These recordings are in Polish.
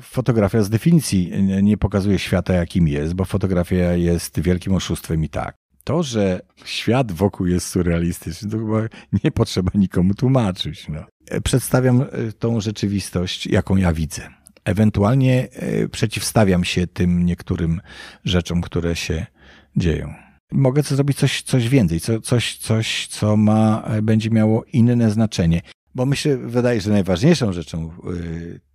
fotografia z definicji nie pokazuje świata, jakim jest, bo fotografia jest wielkim oszustwem i tak. To, że świat wokół jest surrealistyczny, to chyba nie potrzeba nikomu tłumaczyć. No. Przedstawiam e, tą rzeczywistość, jaką ja widzę. Ewentualnie e, przeciwstawiam się tym niektórym rzeczom, które się dzieją. Mogę zrobić coś, coś więcej, co, coś, coś, co ma, e, będzie miało inne znaczenie. Bo się wydaje, że najważniejszą rzeczą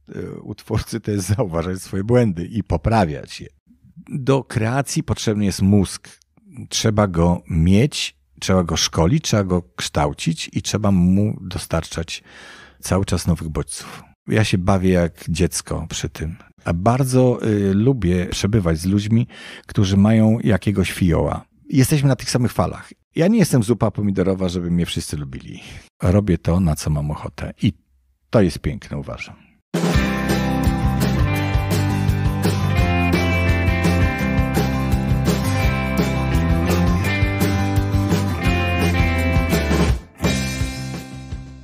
E, utwórcy to jest zauważać swoje błędy i poprawiać je. Do kreacji potrzebny jest mózg. Trzeba go mieć, trzeba go szkolić, trzeba go kształcić i trzeba mu dostarczać cały czas nowych bodźców. Ja się bawię jak dziecko przy tym. A bardzo y, lubię przebywać z ludźmi, którzy mają jakiegoś fioła. Jesteśmy na tych samych falach. Ja nie jestem zupa pomidorowa, żeby mnie wszyscy lubili. Robię to, na co mam ochotę. I to jest piękne, uważam.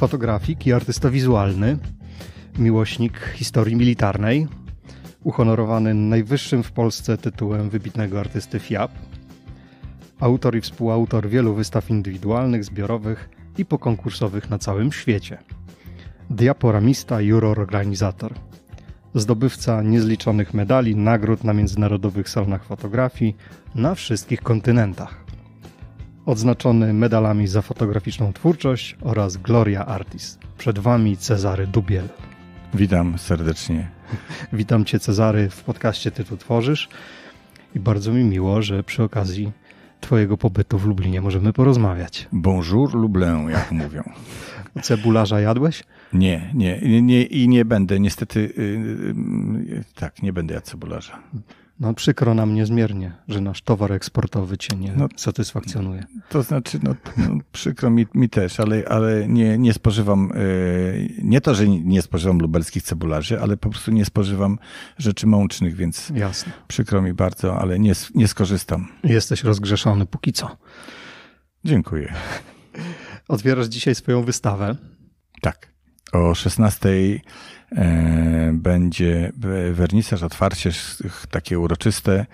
fotografik i artysta wizualny, miłośnik historii militarnej, uhonorowany najwyższym w Polsce tytułem wybitnego artysty FIAP, autor i współautor wielu wystaw indywidualnych, zbiorowych i pokonkursowych na całym świecie. Diaporamista, juror, organizator. Zdobywca niezliczonych medali, nagród na międzynarodowych salonach fotografii na wszystkich kontynentach odznaczony medalami za fotograficzną twórczość oraz Gloria Artis. Przed Wami Cezary Dubiel. Witam serdecznie. Witam Cię Cezary w podcaście Ty tu tworzysz i bardzo mi miło, że przy okazji Twojego pobytu w Lublinie możemy porozmawiać. Bonjour Lublin, jak mówią. Cebularza jadłeś? Nie, nie, nie, i nie będę. Niestety, yy, tak, nie będę jadł cebularza. No przykro nam niezmiernie, że nasz towar eksportowy cię nie no, satysfakcjonuje. To znaczy, no, no przykro mi, mi, też, ale, ale nie, nie spożywam, e, nie to, że nie spożywam lubelskich cebularzy, ale po prostu nie spożywam rzeczy mącznych, więc Jasne. przykro mi bardzo, ale nie, nie skorzystam. Jesteś rozgrzeszony póki co. Dziękuję. Otwierasz dzisiaj swoją wystawę. Tak. O 16 E, będzie e, wernisaż, otwarcie takie uroczyste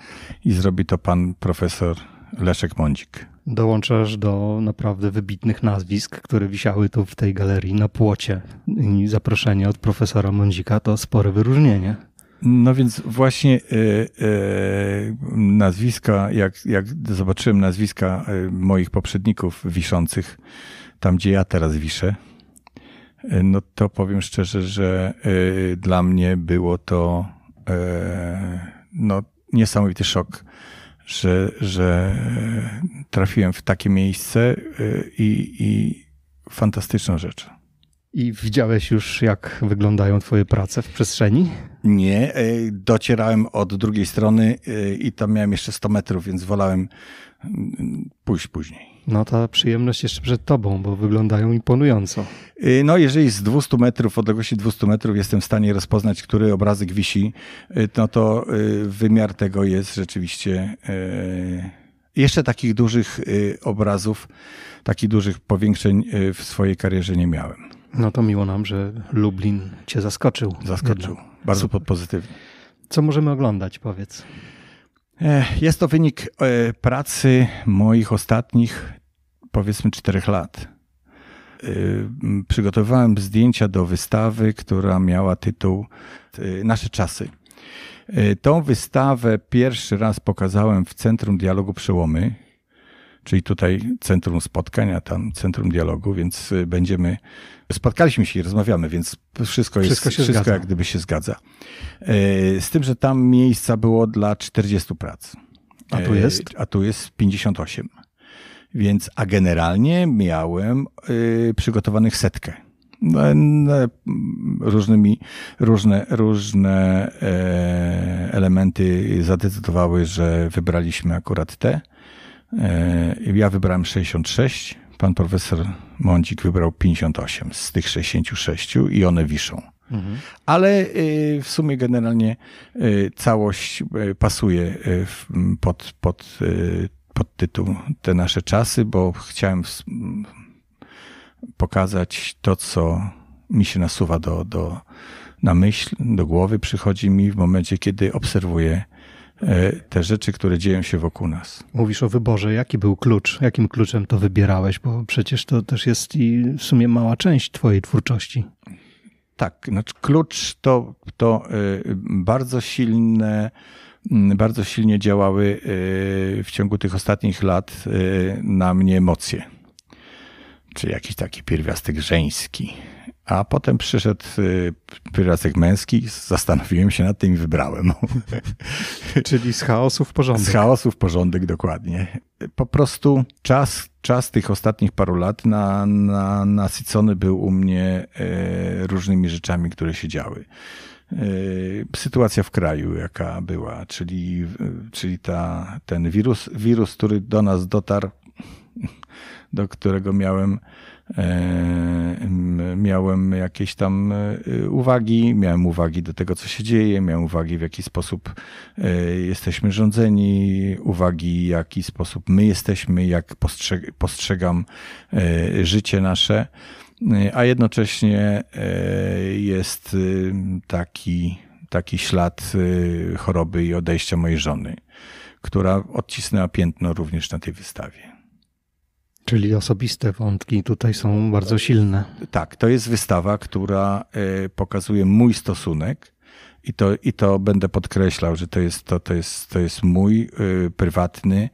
i zrobi to pan profesor Leszek Mądzik. Dołączasz do naprawdę wybitnych nazwisk, które wisiały tu w tej galerii na płocie. I zaproszenie od profesora Mądzika to spore wyróżnienie. No więc właśnie e, nazwiska, jak, jak zobaczyłem nazwiska moich poprzedników wiszących tam, gdzie ja teraz wiszę, E, no to powiem szczerze, że e, dla mnie było to e, no, niesamowity szok, że, że trafiłem w takie miejsce i, i fantastyczną rzecz. I widziałeś już, jak wyglądają Twoje prace w przestrzeni? Nie, docierałem od drugiej strony i tam miałem jeszcze 100 metrów, więc wolałem mm, pójść później. No ta przyjemność jeszcze przed tobą, bo wyglądają imponująco. Y, no jeżeli z 200 metrów, odległości 200 metrów jestem w stanie rozpoznać, który obrazek wisi, y, no to y, wymiar tego jest rzeczywiście... Jeszcze takich dużych obrazów, takich dużych powiększeń w swojej karierze nie miałem. No to miło nam, że Lublin cię zaskoczył. Zaskoczył. Jednak. Bardzo Super. pozytywnie. Co możemy oglądać, powiedz? Eh, jest to wynik e, pracy moich ostatnich, powiedzmy, czterech lat. E, Przygotowywałem zdjęcia do wystawy, która miała tytuł e, Nasze czasy. Tą wystawę pierwszy raz pokazałem w Centrum Dialogu Przełomy czyli tutaj centrum spotkania, tam centrum dialogu, więc y, będziemy, spotkaliśmy się i rozmawiamy, więc wszystko jest, wszystko, wszystko zgadza. jak gdyby się zgadza. E, z tym, że tam miejsca było dla 40 prac. A tu e, jest? A tu jest 58. Więc, a generalnie miałem y, przygotowanych setkę. No, e, no, różnymi, różne, różne elementy zadecydowały, że wybraliśmy akurat te. E, ja wybrałem 66, pan profesor Mądzik wybrał 58 z tych 66 i one wiszą. Mhm. Ale e, w sumie generalnie e, całość pasuje pod, pod, pod tytuł Te nasze czasy, bo chciałem pokazać to, co mi się nasuwa do, do, na myśl, do głowy przychodzi mi w momencie, kiedy obserwuję E, te rzeczy, które dzieją się wokół nas. Mówisz o wyborze. Jaki był klucz? Jakim kluczem to wybierałeś? Bo przecież to też jest i w sumie mała część Twojej twórczości. Tak, znaczy klucz to, to e, bardzo silne, mm, bardzo silnie działały e, w ciągu tych ostatnich lat na mnie emocje. Czy jakiś taki pierwiastek żeński a potem przyszedł y, Pyracek Męski, zastanowiłem się nad tym i wybrałem. Czyli z chaosu w porządek. Z chaosu w porządek, dokładnie. Po prostu czas, czas tych ostatnich paru lat na, na, nasycony był u mnie e, różnymi rzeczami, które się działy e, sytuacja w kraju, jaka była, czyli, czyli ta, ten wirus, wirus, który do nas dotarł, do którego miałem E, miałem jakieś tam e, uwagi, miałem uwagi do tego, co się dzieje, miałem uwagi, w jaki sposób e, jesteśmy rządzeni, uwagi, w jaki sposób my jesteśmy, jak postrzegam życie nasze, a jednocześnie jest taki, taki ślad choroby i odejścia mojej żony, która odcisnęła piętno również na tej wystawie. Czyli osobiste wątki tutaj są bardzo silne. Tak, to jest wystawa, która e, pokazuje mój stosunek i to, i to będę podkreślał, że to jest, to, to jest, to jest mój e, prywatny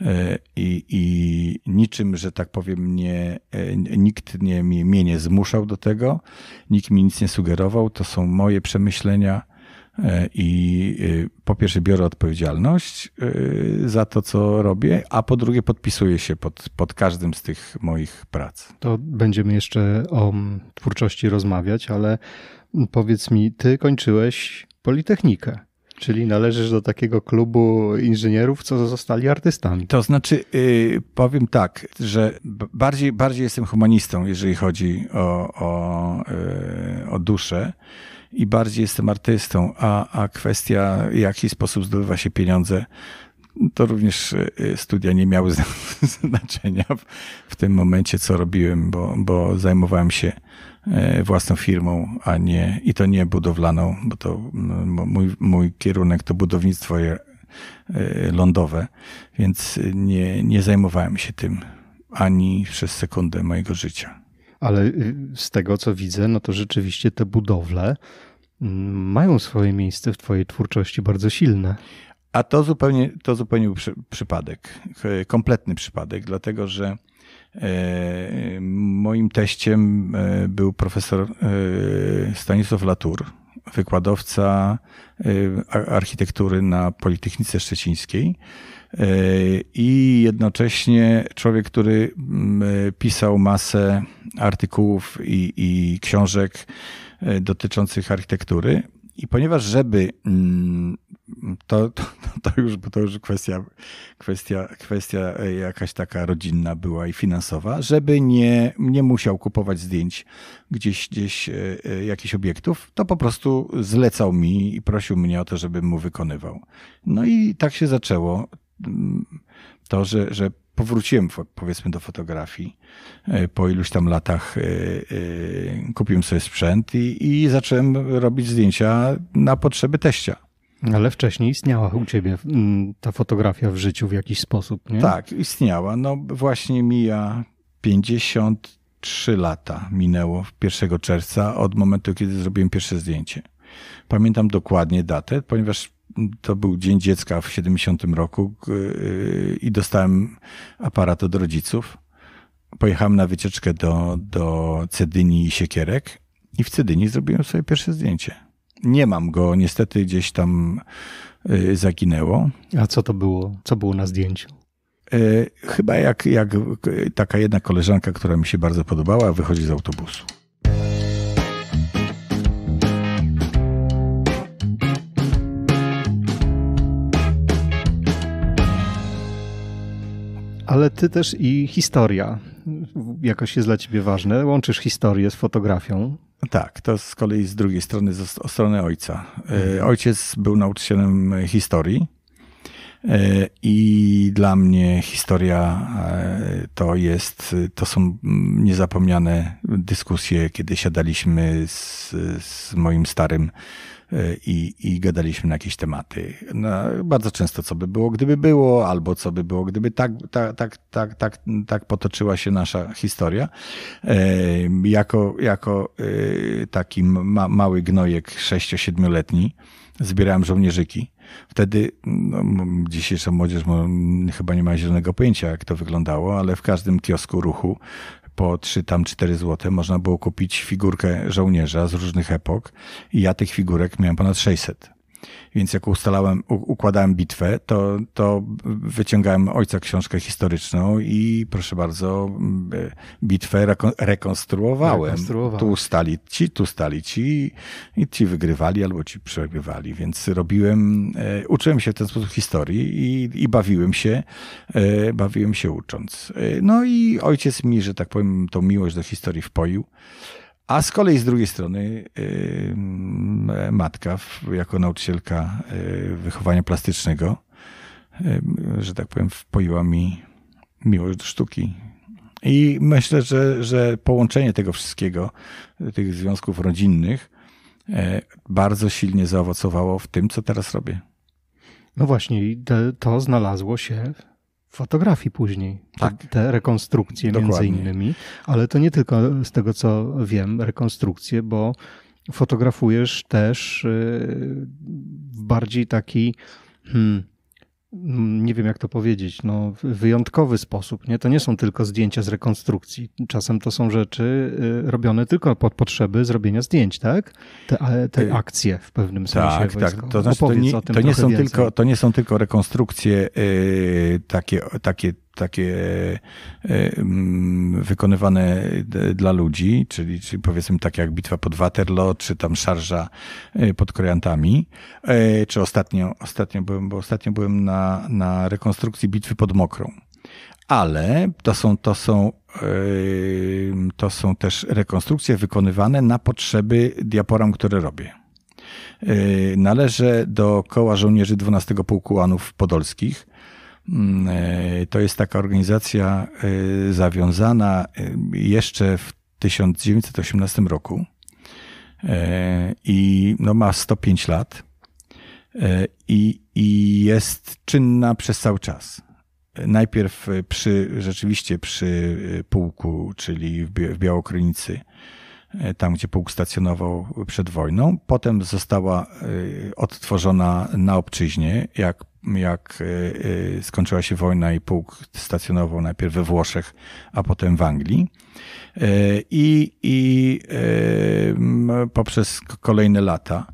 e, i, i niczym, że tak powiem, nie, nikt nie, mnie nie zmuszał do tego, nikt mi nic nie sugerował. To są moje przemyślenia E, I e, po pierwsze biorę odpowiedzialność e, za to, co robię, a po drugie podpisuję się pod, pod każdym z tych moich prac. To będziemy jeszcze o mm, twórczości rozmawiać, ale mm, powiedz mi, ty kończyłeś Politechnikę. Czyli należysz do takiego klubu inżynierów, co zostali artystami. To znaczy, y, powiem tak, że bardziej, bardziej jestem humanistą, jeżeli chodzi o, o, y, o duszę i bardziej jestem artystą, a, a kwestia, w jaki sposób zdobywa się pieniądze, to również y, studia nie miały znaczenia w, w tym momencie, co robiłem, bo, bo zajmowałem się e, własną firmą, a nie i to nie budowlaną, bo to mój, mój kierunek to budownictwo e, e, lądowe, więc nie, nie zajmowałem się tym ani przez sekundę mojego życia ale y, z tego co widzę, no to rzeczywiście te budowle mm, mają swoje miejsce w Twojej twórczości bardzo silne. A to zupełnie, to zupełnie był przy, przypadek, kompletny przypadek, dlatego że e, moim teściem e, był profesor e, Stanisław Latur, wykładowca e, architektury na Politechnice Szczecińskiej. E, I jednocześnie człowiek, który mm, e, pisał masę artykułów i, i książek e, dotyczących architektury. I ponieważ, żeby mm, to, to, to, już, bo to już kwestia, kwestia, kwestia jakaś taka rodzinna była i finansowa, żeby nie, nie musiał kupować zdjęć gdzieś, gdzieś jakichś obiektów, to po prostu zlecał mi i prosił mnie o to, żebym mu wykonywał. No i tak się zaczęło to, że, że powróciłem powiedzmy do fotografii e, po iluś tam latach e, e, kupiłem sobie sprzęt i, i zacząłem robić zdjęcia na potrzeby teścia. Ale wcześniej istniała u ciebie mm, ta fotografia w życiu w jakiś sposób, nie? Tak, istniała. No właśnie mija 53 lata minęło 1 czerwca od momentu, kiedy zrobiłem pierwsze zdjęcie. Pamiętam dokładnie datę, ponieważ to był Dzień Dziecka w 70 roku y, i dostałem aparat od rodziców. Pojechałem na wycieczkę do, do Cedyni i Siekierek i w Cedyni zrobiłem sobie pierwsze zdjęcie. Nie mam go, niestety gdzieś tam y, zaginęło. A co to było? Co było na zdjęciu? Y, chyba jak, jak taka jedna koleżanka, która mi się bardzo podobała, wychodzi z autobusu. ale ty też i historia jakoś jest dla ciebie ważne. Łączysz historię z fotografią. Tak, to z kolei z drugiej strony, z strony ojca. E, mhm. Ojciec był nauczycielem historii e, i dla mnie historia e, to jest, to są niezapomniane dyskusje, kiedy siadaliśmy z, z moim starym E, i, i gadaliśmy na jakieś tematy. No, bardzo często co by było, gdyby było, albo co by było, gdyby tak, tak, tak, tak, tak, tak potoczyła się nasza historia. E, jako, jako e, taki ma, mały gnojek 6-7-letni zbierałem żołnierzyki. Wtedy no, dzisiejsza młodzież chyba nie ma zielonego pojęcia, jak to wyglądało, ale w każdym kiosku ruchu po 3 tam 4 złote można było kupić figurkę żołnierza z różnych epok i ja tych figurek miałem ponad 600. Więc jak ustalałem, układałem bitwę, to, to wyciągałem ojca książkę historyczną i proszę bardzo, mm, e, bitwę rekon, rekonstruowałem. rekonstruowałem. Tu stali ci, tu stali ci i ci wygrywali albo ci przegrywali. Więc robiłem, e, uczyłem się w ten sposób historii i, i bawiłem się, e, bawiłem się ucząc. No i ojciec mi, że tak powiem, tą miłość do historii wpoił. A z kolei z drugiej strony matka, jako nauczycielka wychowania plastycznego, że tak powiem, wpoiła mi miłość do sztuki. I myślę, że, że połączenie tego wszystkiego, tych związków rodzinnych, bardzo silnie zaowocowało w tym, co teraz robię. No właśnie, to znalazło się fotografii później. Tak. Te, te rekonstrukcje Dokładnie. między innymi, ale to nie tylko z tego co wiem rekonstrukcje, bo fotografujesz też y, w bardziej taki hmm, Mm, nie wiem jak to powiedzieć, no, wyjątkowy sposób. Nie? To nie są tylko zdjęcia z rekonstrukcji. Czasem to są rzeczy y, robione tylko pod potrzeby zrobienia zdjęć, tak? Te, te y, akcje w pewnym tak, sensie. Tak, tak. To, znaczy, to, nie, to, nie są tylko, to nie są tylko rekonstrukcje yy, takie, takie takie e, mm, wykonywane dla ludzi, czyli, czyli powiedzmy tak jak bitwa pod Waterloo, czy tam szarża e, pod Korantami, e, czy ostatnio, ostatnio byłem, bo ostatnio byłem na, na rekonstrukcji bitwy pod Mokrą. Ale to są, to są, to są też rekonstrukcje wykonywane na potrzeby diaporam, które robię. Należę do koła żołnierzy 12 Pułku Łanów Podolskich, Mm, e, to jest taka organizacja e, zawiązana e, jeszcze w 1918 roku i no ma 105 lat i, i jest czynna przez cały czas. Najpierw przy, rzeczywiście przy pułku, czyli w Białokrynicy, E, tam gdzie pułk stacjonował przed wojną. Potem została e, odtworzona na obczyźnie, jak, jak e, skończyła się wojna i pułk stacjonował najpierw we Włoszech, a potem w Anglii. I, i poprzez kolejne lata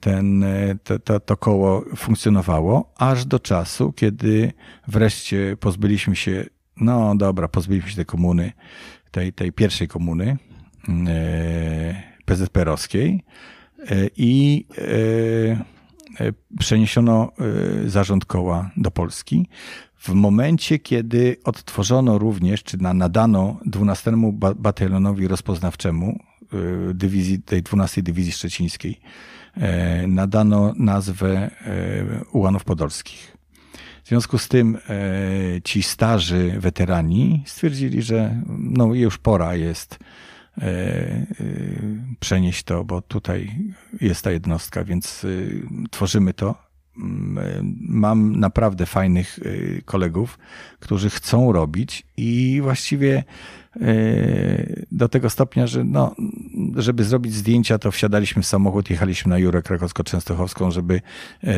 ten, to, to, to koło funkcjonowało, aż do czasu, kiedy wreszcie pozbyliśmy się no dobra, pozbyliśmy się tej komuny, tej, tej pierwszej komuny e, PZPR-owskiej e, i e, przeniesiono zarząd koła do Polski. W momencie, kiedy odtworzono również, czy nadano 12 batalionowi rozpoznawczemu dywizji, tej 12 Dywizji Szczecińskiej, nadano nazwę Ułanów Podolskich. W związku z tym e, ci starzy weterani stwierdzili, że no już pora jest e, e, przenieść to, bo tutaj jest ta jednostka, więc tworzymy to mm, mam naprawdę fajnych kolegów, którzy chcą robić i właściwie do tego stopnia, że no, żeby zrobić zdjęcia, to wsiadaliśmy w samochód, jechaliśmy na Jurę Krakowsko-Częstochowską, żeby e, e,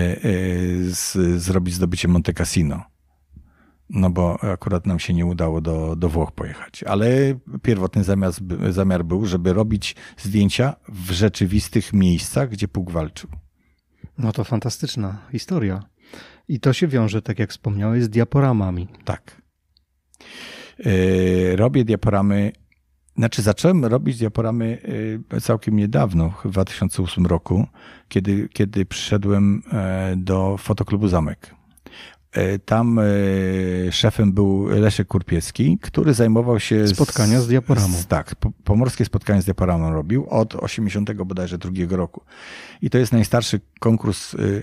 z, zrobić zdobycie Monte Cassino. No bo akurat nam się nie udało do, do Włoch pojechać. Ale pierwotny zamiar był, żeby robić zdjęcia w rzeczywistych miejscach, gdzie Pug walczył. No to fantastyczna historia. I to się wiąże, tak jak wspomniałeś, z diaporamami. Tak. E, robię diaporamy znaczy, zacząłem robić diaporamy całkiem niedawno, w 2008 roku, kiedy, kiedy przyszedłem e, do fotoklubu Zamek. E, tam e, szefem był Leszek Kurpiecki, który zajmował się. Spotkania z, z diaporamą. Z, tak, pomorskie spotkanie z diaporamą robił od 80 bodajże drugiego roku. I to jest najstarszy konkurs y,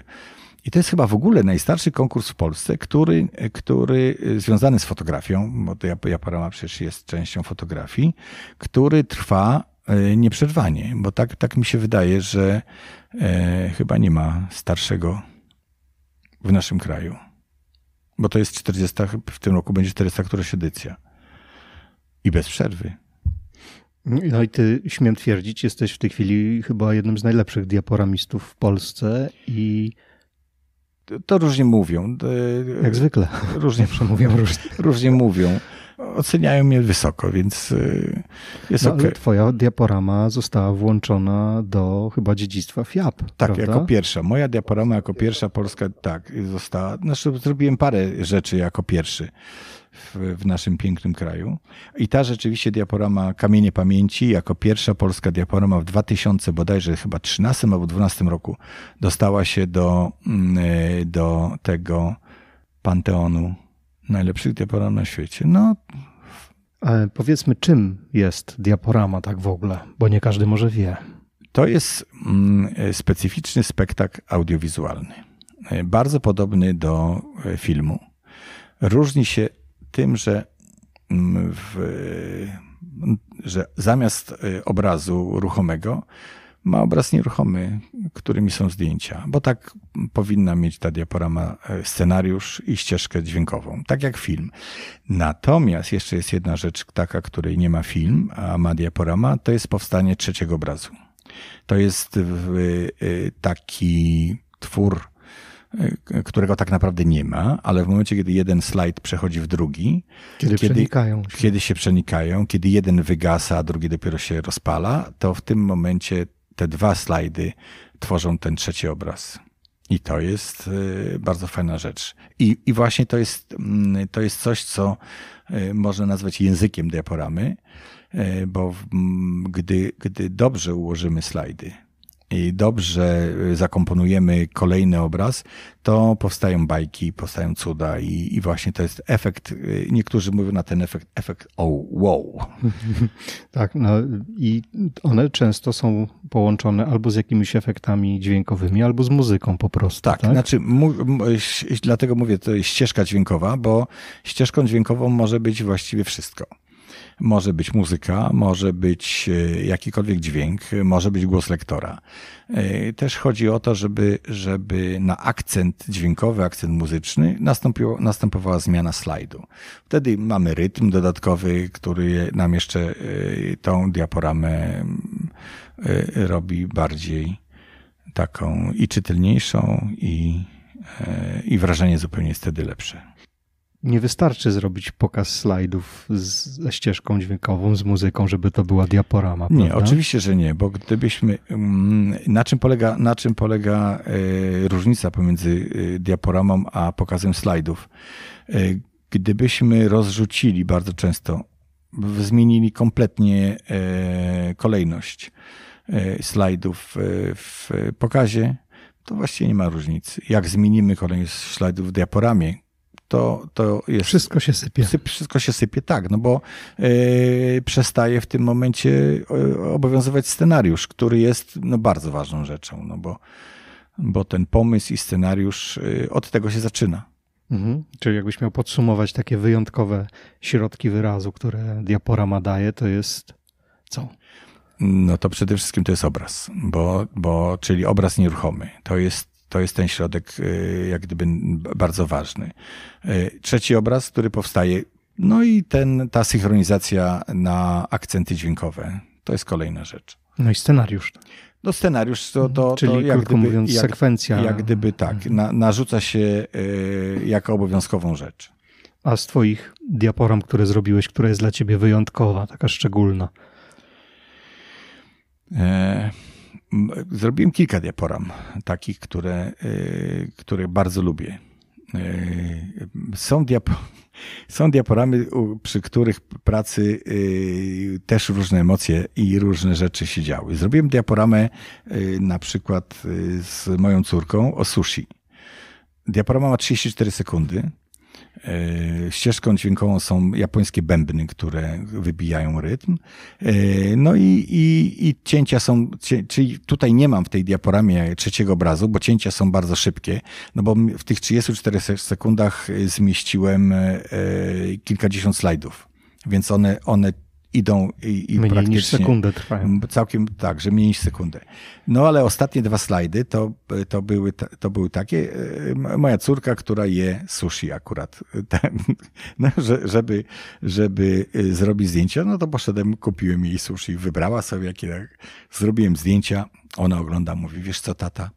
i to jest chyba w ogóle najstarszy konkurs w Polsce, który, który y, związany z fotografią, bo to Japorama przecież jest częścią fotografii, który trwa y, nieprzerwanie, bo tak, tak mi się wydaje, że e, chyba nie ma starszego w naszym kraju. Bo to jest 40, w tym roku będzie 400 któraś edycja. I bez przerwy. No, no i ty, śmiem twierdzić, jesteś w tej chwili chyba jednym z najlepszych diaporamistów w Polsce i to różnie mówią. E, Jak zwykle. Różnie przemówią, różnie. różnie mówią. Oceniają mnie wysoko, więc e, jest no, Ale Twoja diaporama została włączona do chyba dziedzictwa FIAP. Tak, prawda? jako pierwsza. Moja diaporama jako pierwsza polska, tak, została. Znaczy, zrobiłem parę rzeczy jako pierwszy w, w naszym pięknym kraju. I ta rzeczywiście diaporama Kamienie Pamięci, jako pierwsza polska diaporama w 2000 bodajże chyba 13 albo 12 roku dostała się do, mm, e, do tego panteonu najlepszych diaporam na świecie. No, e, Powiedzmy, czym jest diaporama tak w ogóle, bo nie każdy może wie. To jest mm, e, specyficzny spektakl audiowizualny, bardzo podobny do filmu. Różni się tym, że, mm, w, że zamiast e, obrazu ruchomego ma obraz nieruchomy, którymi są zdjęcia, bo tak powinna mieć ta diaporama e, scenariusz i ścieżkę dźwiękową, tak jak film. Natomiast jeszcze jest jedna rzecz taka, której nie ma film, a ma diaporama, to jest powstanie trzeciego obrazu. To jest e, taki twór E, którego tak naprawdę nie ma, ale w momencie, kiedy jeden slajd przechodzi w drugi, kiedy, kiedy, przenikają się. kiedy się przenikają, kiedy jeden wygasa, a drugi dopiero się rozpala, to w tym momencie te dwa slajdy tworzą ten trzeci obraz. I to jest e, bardzo fajna rzecz. I, i właśnie to jest, mm, to jest coś, co e, można nazwać językiem diaporamy, bo mm, gdy, gdy dobrze ułożymy slajdy, i dobrze y, zakomponujemy kolejny obraz, to powstają bajki, powstają cuda i, i właśnie to jest efekt, y, niektórzy mówią na ten efekt, efekt oh wow. Tak, no i one często są połączone albo z jakimiś efektami dźwiękowymi, albo z muzyką po prostu. Tak, tak? znaczy dlatego mówię, to jest ścieżka dźwiękowa, bo ścieżką dźwiękową może być właściwie wszystko. Może być muzyka, może być e, jakikolwiek dźwięk, e, może być głos lektora. E, też chodzi o to, żeby, żeby na akcent dźwiękowy, akcent muzyczny następowała zmiana slajdu. Wtedy mamy rytm dodatkowy, który nam jeszcze tą diaporamę robi bardziej taką i czytelniejszą, i, i wrażenie zupełnie jest wtedy lepsze nie wystarczy zrobić pokaz slajdów z, ze ścieżką dźwiękową, z muzyką, żeby to była diaporama. Prawda? Nie, oczywiście, że nie, bo gdybyśmy. Mm, na czym polega, na czym polega e, różnica pomiędzy e, diaporamą a pokazem slajdów? E, gdybyśmy rozrzucili bardzo często, zmienili kompletnie kolejność slajdów w pokazie, to właściwie nie ma różnicy. Jak zmienimy kolejność slajdów w diaporamie, to, to jest. Wszystko się sypie. Syp, wszystko się sypie, tak, no bo yy, przestaje w tym momencie e, obowiązywać scenariusz, który jest no, bardzo ważną rzeczą, no bo, bo ten pomysł i scenariusz yy, od tego się zaczyna. Mhm. Czyli jakbyś miał podsumować takie wyjątkowe środki wyrazu, które diapora ma daje, to jest co? No to przede wszystkim to jest obraz, bo, bo czyli obraz nieruchomy. To jest to jest ten środek, y, jak gdyby bardzo ważny. Y, trzeci obraz, który powstaje, no i ten, ta synchronizacja na akcenty dźwiękowe. To jest kolejna rzecz. No i scenariusz. No scenariusz to, to, mhm. Czyli to jak krótko gdyby, mówiąc jak, sekwencja. Jak gdyby tak, mhm. na, narzuca się y, jako obowiązkową rzecz. A z twoich diaporam, które zrobiłeś, która jest dla ciebie wyjątkowa, taka szczególna? E zrobiłem kilka diaporam takich, które, e, które bardzo lubię. E, są, diap są diaporamy, przy których pracy e, też różne emocje i różne rzeczy się działy. Zrobiłem diaporamę na przykład z moją córką o sushi. Diaporama ma 34 sekundy E, ścieżką dźwiękową są japońskie bębny, które wybijają rytm. E, no i, i, i cięcia są, czyli tutaj nie mam w tej diaporamie trzeciego obrazu, bo cięcia są bardzo szybkie, no bo w tych 34 sekundach zmieściłem e, kilkadziesiąt slajdów, więc one, one idą i, i mniej praktycznie... niż sekundę trwają. Całkiem tak, że mniej niż sekundę. No ale ostatnie dwa slajdy to, to, były, to były takie. E, moja córka, która je sushi akurat, e, ten, no, żeby, żeby e, zrobić zdjęcia, no to poszedłem, kupiłem jej sushi, wybrała sobie jakie, zrobiłem zdjęcia, ona ogląda, mówi, wiesz co, tata,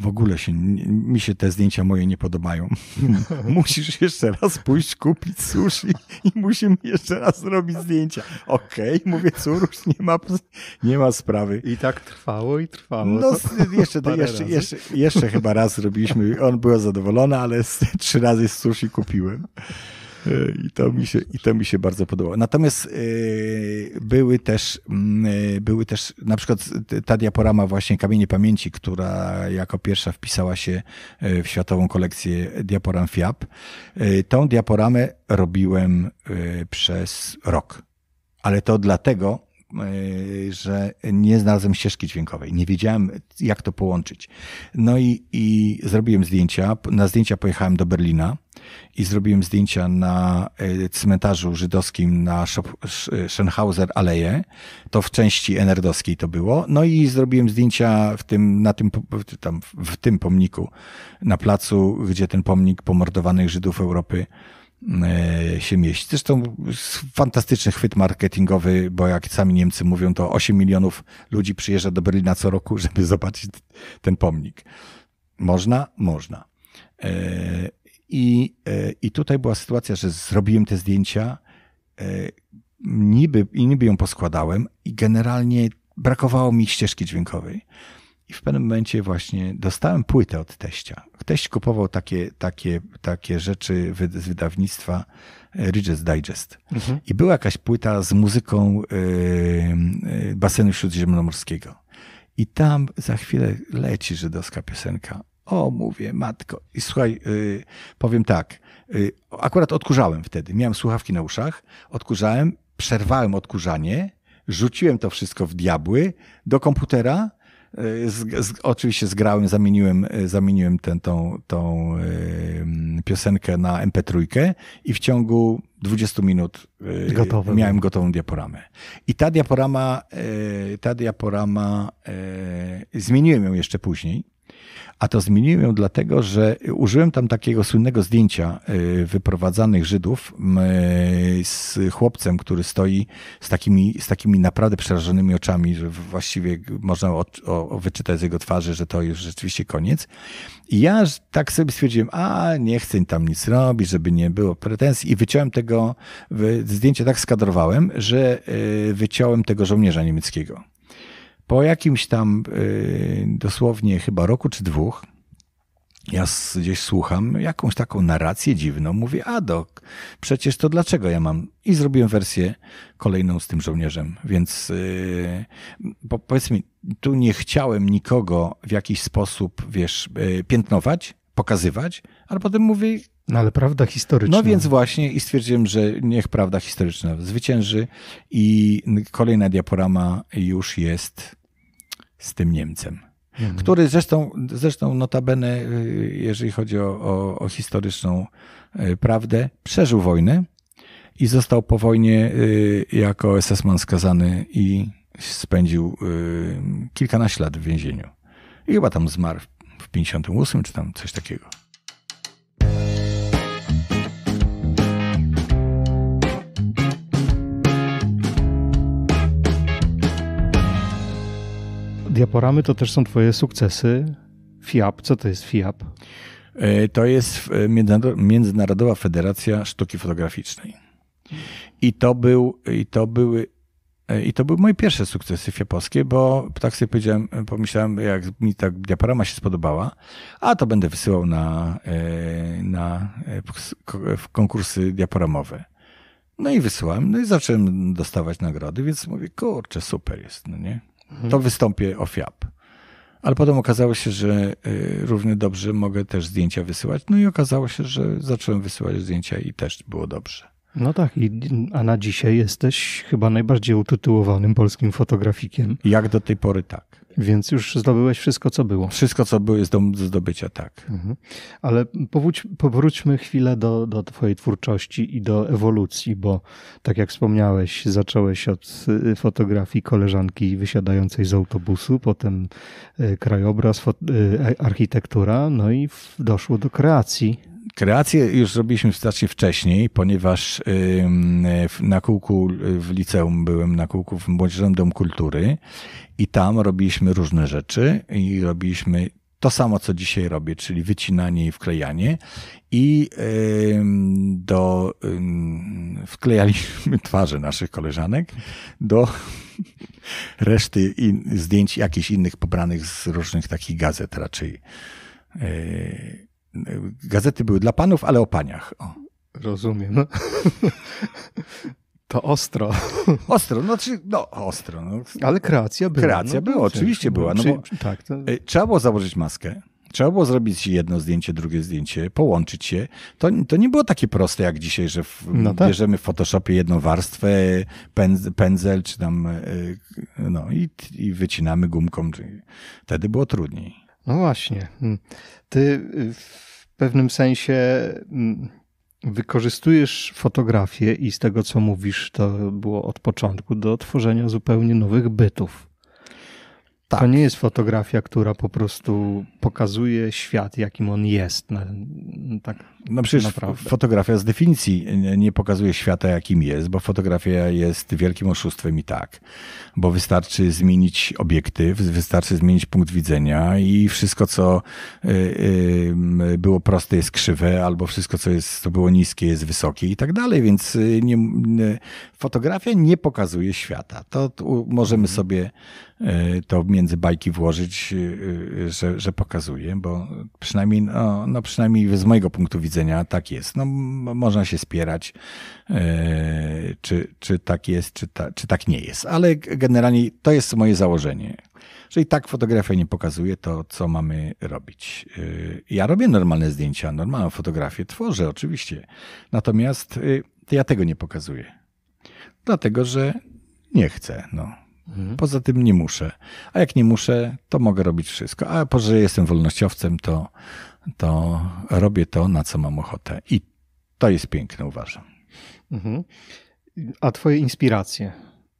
w ogóle się, mi się te zdjęcia moje nie podobają. Musisz jeszcze raz pójść kupić sushi i musimy jeszcze raz zrobić zdjęcia. Okej, okay, mówię, córuś, nie ma, nie ma sprawy. I tak trwało i trwało. No, jeszcze, jeszcze, jeszcze, jeszcze, chyba raz zrobiliśmy, on była zadowolona, ale trzy razy sushi kupiłem. I to mi się, i to mi się bardzo podobało. Natomiast yy, były, też, yy, były też na przykład ta diaporama właśnie Kamienie Pamięci, która jako pierwsza wpisała się e, w światową kolekcję diaporam FIAP. Yy, tą diaporamę robiłem przez rok. Ale to dlatego, E, że nie znalazłem ścieżki dźwiękowej, nie wiedziałem, jak to połączyć. No i, i zrobiłem zdjęcia. Na zdjęcia pojechałem do Berlina i zrobiłem zdjęcia na e, cmentarzu żydowskim na Schönhauser Aleje. To w części enerdowskiej to było. No i zrobiłem zdjęcia w tym, na tym, tam, w tym pomniku na placu, gdzie ten pomnik pomordowanych Żydów Europy E, się mieści. Zresztą fantastyczny chwyt marketingowy, bo jak sami Niemcy mówią, to 8 milionów ludzi przyjeżdża do Berlina co roku, żeby zobaczyć ten pomnik. Można? Można. E, I, e, i tutaj była sytuacja, że zrobiłem te zdjęcia, niby, niby ją poskładałem i generalnie brakowało mi ścieżki dźwiękowej. I w pewnym momencie właśnie dostałem płytę od teścia. Teść kupował takie, takie, takie rzeczy z wydawnictwa e, Ridges Digest. Mhm. I była jakaś płyta z muzyką yy, basenu śródziemnomorskiego. I tam za chwilę leci żydowska piosenka. O, mówię, matko. I słuchaj, yy, powiem tak. Yy, akurat odkurzałem wtedy. Miałem słuchawki na uszach, odkurzałem, przerwałem odkurzanie, rzuciłem to wszystko w diabły do komputera E, z, z, oczywiście zgrałem, zamieniłem, e, zamieniłem tę tą, tą yy, piosenkę na MP3 i w ciągu 20 minut yy, miałem gotową diaporamę. I ta diaporama, yy, ta diaporama, zmieniłem ją jeszcze później a to zmieniłem ją dlatego, że użyłem tam takiego słynnego zdjęcia y, wyprowadzanych Żydów z chłopcem, który stoi z takimi, z takimi naprawdę przerażonymi oczami, że właściwie można o, o, wyczytać z jego twarzy, że to już rzeczywiście koniec. I ja tak sobie stwierdziłem, a nie chcę tam nic robić, żeby nie było pretensji i wyciąłem tego, zdjęcia tak skadrowałem, że y, wyciąłem tego żołnierza niemieckiego. Po jakimś tam y, dosłownie chyba roku czy dwóch, ja gdzieś słucham jakąś taką narrację dziwną, mówię, a dok, przecież to dlaczego ja mam? I zrobiłem wersję kolejną z tym żołnierzem, więc yy, mi, tu nie chciałem nikogo w jakiś sposób, wiesz, y, piętnować, pokazywać, ale potem mówię, no ale prawda historyczna. No więc właśnie i stwierdziłem, że niech prawda historyczna zwycięży i kolejna diaporama już jest z tym Niemcem. Mhm. Który zresztą, zresztą notabene, y, jeżeli chodzi o, o, o historyczną y, prawdę, przeżył wojnę i został po wojnie y, jako SS-man skazany i spędził kilkanaście lat w więzieniu. I chyba tam zmarł w 58 czy tam coś takiego. diaporamy to też są twoje sukcesy. FIAP, co to jest FIAP? E, to jest e, Międzynarodowa Federacja Sztuki Fotograficznej. I to, był, i to były e, i to były moje pierwsze sukcesy fiapowskie, bo tak sobie powiedziałem, pomyślałem, jak mi ta diaporama się spodobała, a to będę wysyłał na, na konkursy diaporamowe. No i wysyłałem, no i zacząłem dostawać nagrody, więc mówię, kurczę, super jest, no nie? Mhm. to wystąpię o FIAP. Ale potem okazało się, że y, równie dobrze mogę też zdjęcia wysyłać. No i okazało się, że zacząłem wysyłać zdjęcia i też było dobrze. No tak, i, a na dzisiaj jesteś chyba najbardziej utytułowanym polskim fotografikiem. Jak do tej pory tak. Więc już zdobyłeś wszystko, co było. Wszystko, co było, jest do zdobycia, tak. Mhm. Ale powróć, powróćmy chwilę do, do Twojej twórczości i do ewolucji, bo tak jak wspomniałeś, zacząłeś od y, fotografii koleżanki wysiadającej z autobusu, potem y, krajobraz, y, architektura, no i doszło do kreacji Kreację już zrobiliśmy znacznie wcześniej, ponieważ na kółku y, w liceum byłem, na kółku w Młodzieżowym Dom Kultury i tam robiliśmy różne rzeczy i robiliśmy to samo, co dzisiaj robię, czyli wycinanie i wklejanie. I do, wklejaliśmy twarze naszych koleżanek do reszty zdjęć jakichś innych pobranych z różnych takich gazet raczej y, Y, gazety były dla panów, ale o paniach. O. Rozumiem. No. To ostro. Ostro, no, czy, no ostro. No. Ale kreacja była. Kreacja no, była, no, oczywiście no, była. No, bo tak, to... Y, trzeba było założyć maskę. Trzeba było zrobić jedno zdjęcie, drugie zdjęcie, połączyć się. To, to nie było takie proste jak dzisiaj, że w, no tak. bierzemy w Photoshopie jedną warstwę, pędz, pędzel czy tam, y, no i, i wycinamy gumką. Wtedy było trudniej. No właśnie. Hmm. Ty y, w pewnym sensie mm, wykorzystujesz fotografię i z tego, co mówisz, to było od początku do tworzenia zupełnie nowych bytów. Tak. To nie jest fotografia, która po prostu pokazuje świat, jakim on jest. No, tak no przecież naprawdę. fotografia z definicji nie pokazuje świata, jakim jest, bo fotografia jest wielkim oszustwem i tak. Bo wystarczy zmienić obiektyw, wystarczy zmienić punkt widzenia i wszystko, co y, y, było proste, jest krzywe, albo wszystko, co, jest, co było niskie, jest wysokie i tak dalej. Więc y, nie, fotografia nie pokazuje świata. To możemy mhm. sobie E, to między bajki włożyć, e, e, że, że pokazuje, bo przynajmniej, no, no przynajmniej z mojego punktu widzenia tak jest. No, można się spierać, czy, czy tak jest, czy, ta, czy tak nie jest, ale generalnie to jest moje założenie. Jeżeli tak fotografia nie pokazuje, to co mamy robić? Ja robię normalne zdjęcia, normalną fotografię tworzę oczywiście, natomiast ja tego nie pokazuję. Dlatego, że nie chcę. No. Mhm. Poza tym nie muszę. A jak nie muszę, to mogę robić wszystko. A po że jestem wolnościowcem, to, to robię to, na co mam ochotę. I to jest piękne, uważam. Mhm. A twoje inspiracje?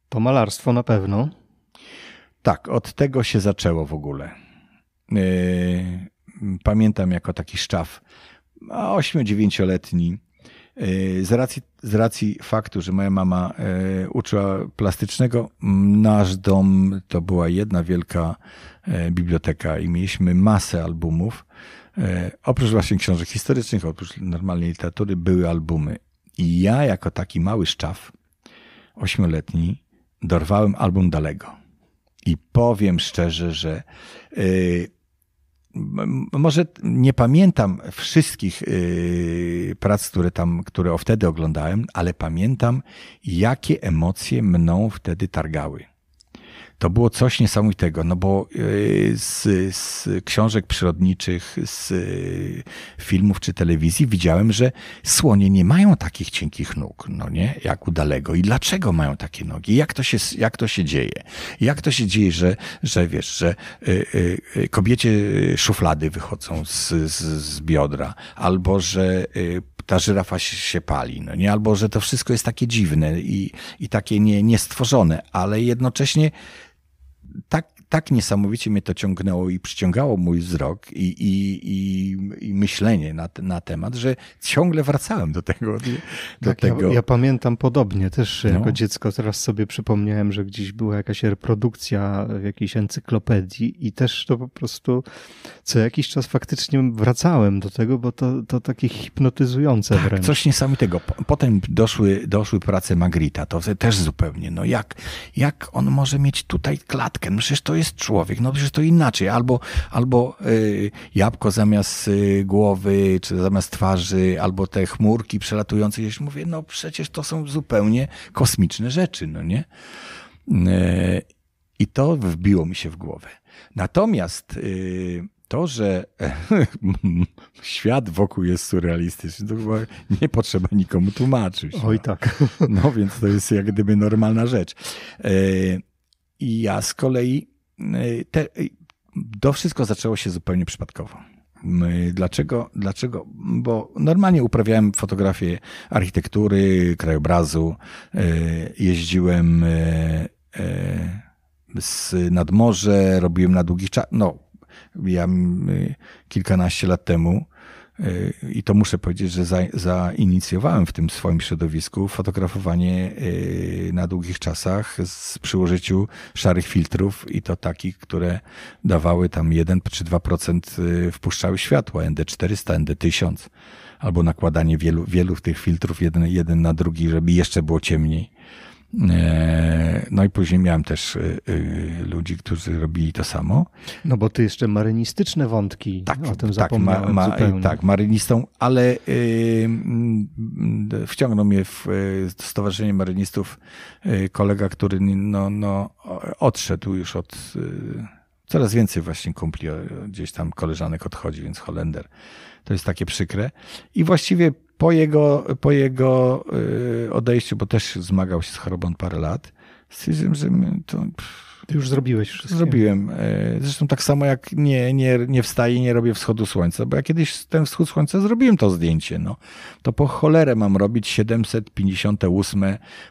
To malarstwo na pewno. Tak, od tego się zaczęło w ogóle. Yy, pamiętam jako taki szczaf, 8-9-letni, yy, z racji z racji faktu, że moja mama e, uczyła plastycznego, nasz dom to była jedna wielka e, biblioteka i mieliśmy masę albumów. E, oprócz właśnie książek historycznych, oprócz normalnej literatury, były albumy. I ja, jako taki mały szczaw, ośmioletni, dorwałem album Dalego. I powiem szczerze, że może nie pamiętam wszystkich y, prac, które tam, które wtedy oglądałem, ale pamiętam, jakie emocje mną wtedy targały to było coś niesamowitego, no bo e, z, z książek przyrodniczych, z e, filmów czy telewizji widziałem, że słonie nie mają takich cienkich nóg, no nie, jak u Dalego. I dlaczego mają takie nogi? Jak to się, jak to się dzieje? Jak to się dzieje, że, że wiesz, że e, kobiecie szuflady wychodzą z, z, z biodra, albo że ta żyrafa się pali, no nie? Albo, że to wszystko jest takie dziwne i, i takie nie, niestworzone, ale jednocześnie tak tak niesamowicie mnie to ciągnęło i przyciągało mój wzrok i, i, i, i myślenie na, na temat, że ciągle wracałem do tego. Do tak, tego. Ja, ja, pamiętam podobnie też no. jako dziecko. Teraz sobie przypomniałem, że gdzieś była jakaś reprodukcja w jakiejś encyklopedii i też to po prostu co jakiś czas faktycznie wracałem do tego, bo to, to takie hipnotyzujące tak, wręcz. Coś niesamowitego. Potem doszły, doszły prace Magrita, to też zupełnie, no jak, jak on może mieć tutaj klatkę? No przecież to jest jest człowiek, no przecież to inaczej. Albo, albo y, jabłko zamiast y, głowy, czy zamiast twarzy, albo te chmurki przelatujące gdzieś. Mówię, no przecież to są zupełnie kosmiczne rzeczy, no nie? Y, I to wbiło mi się w głowę. Natomiast y, to, że świat wokół jest surrealistyczny, to chyba nie potrzeba nikomu tłumaczyć. Oj tak. No więc to jest jak gdyby normalna rzecz. Y, I ja z kolei Y, te, y, to wszystko zaczęło się zupełnie przypadkowo. Y, dlaczego? Dlaczego? Bo normalnie uprawiałem fotografię architektury, krajobrazu, jeździłem z morze, robiłem na długich czas. No, ja kilkanaście lat temu i to muszę powiedzieć, że za, zainicjowałem w tym swoim środowisku fotografowanie y, na długich czasach z przyłożyciu szarych filtrów i to takich, które dawały tam 1 czy 2% y, wpuszczały światła ND400, ND1000 albo nakładanie wielu, wielu tych filtrów jeden, jeden na drugi, żeby jeszcze było ciemniej. E, no i później miałem też e, e, ludzi, którzy robili to samo. No bo ty jeszcze marynistyczne wątki, tak, o tym tak, zapomniałem ma, ma, Tak, marynistą, ale yy, wciągnął mnie w Stowarzyszenie Marynistów kolega, który no, no, odszedł już od... Coraz więcej właśnie kumpli, gdzieś tam koleżanek odchodzi, więc Holender. To jest takie przykre. I właściwie po jego, po jego y, odejściu, bo też zmagał się z chorobą parę lat, stwierdziłem, że to. Ty już zrobiłeś wszystko. Zrobiłem. E, zresztą tak samo jak nie, nie, nie wstaję i nie robię wschodu słońca, bo ja kiedyś ten wschód słońca zrobiłem to zdjęcie. No. To po cholerę mam robić 758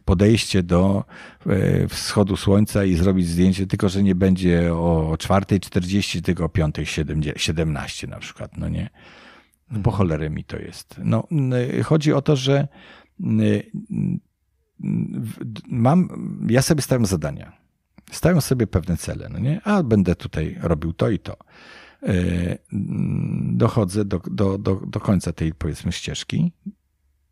podejście do e, wschodu słońca i zrobić zdjęcie, tylko że nie będzie o 4.40, tylko o 5.17 na przykład, no nie? No po cholerę mi to jest. No, chodzi o to, że mam, ja sobie stawiam zadania. Stawiam sobie pewne cele, no nie? A będę tutaj robił to i to. E, dochodzę do, do, do, do końca tej, powiedzmy, ścieżki,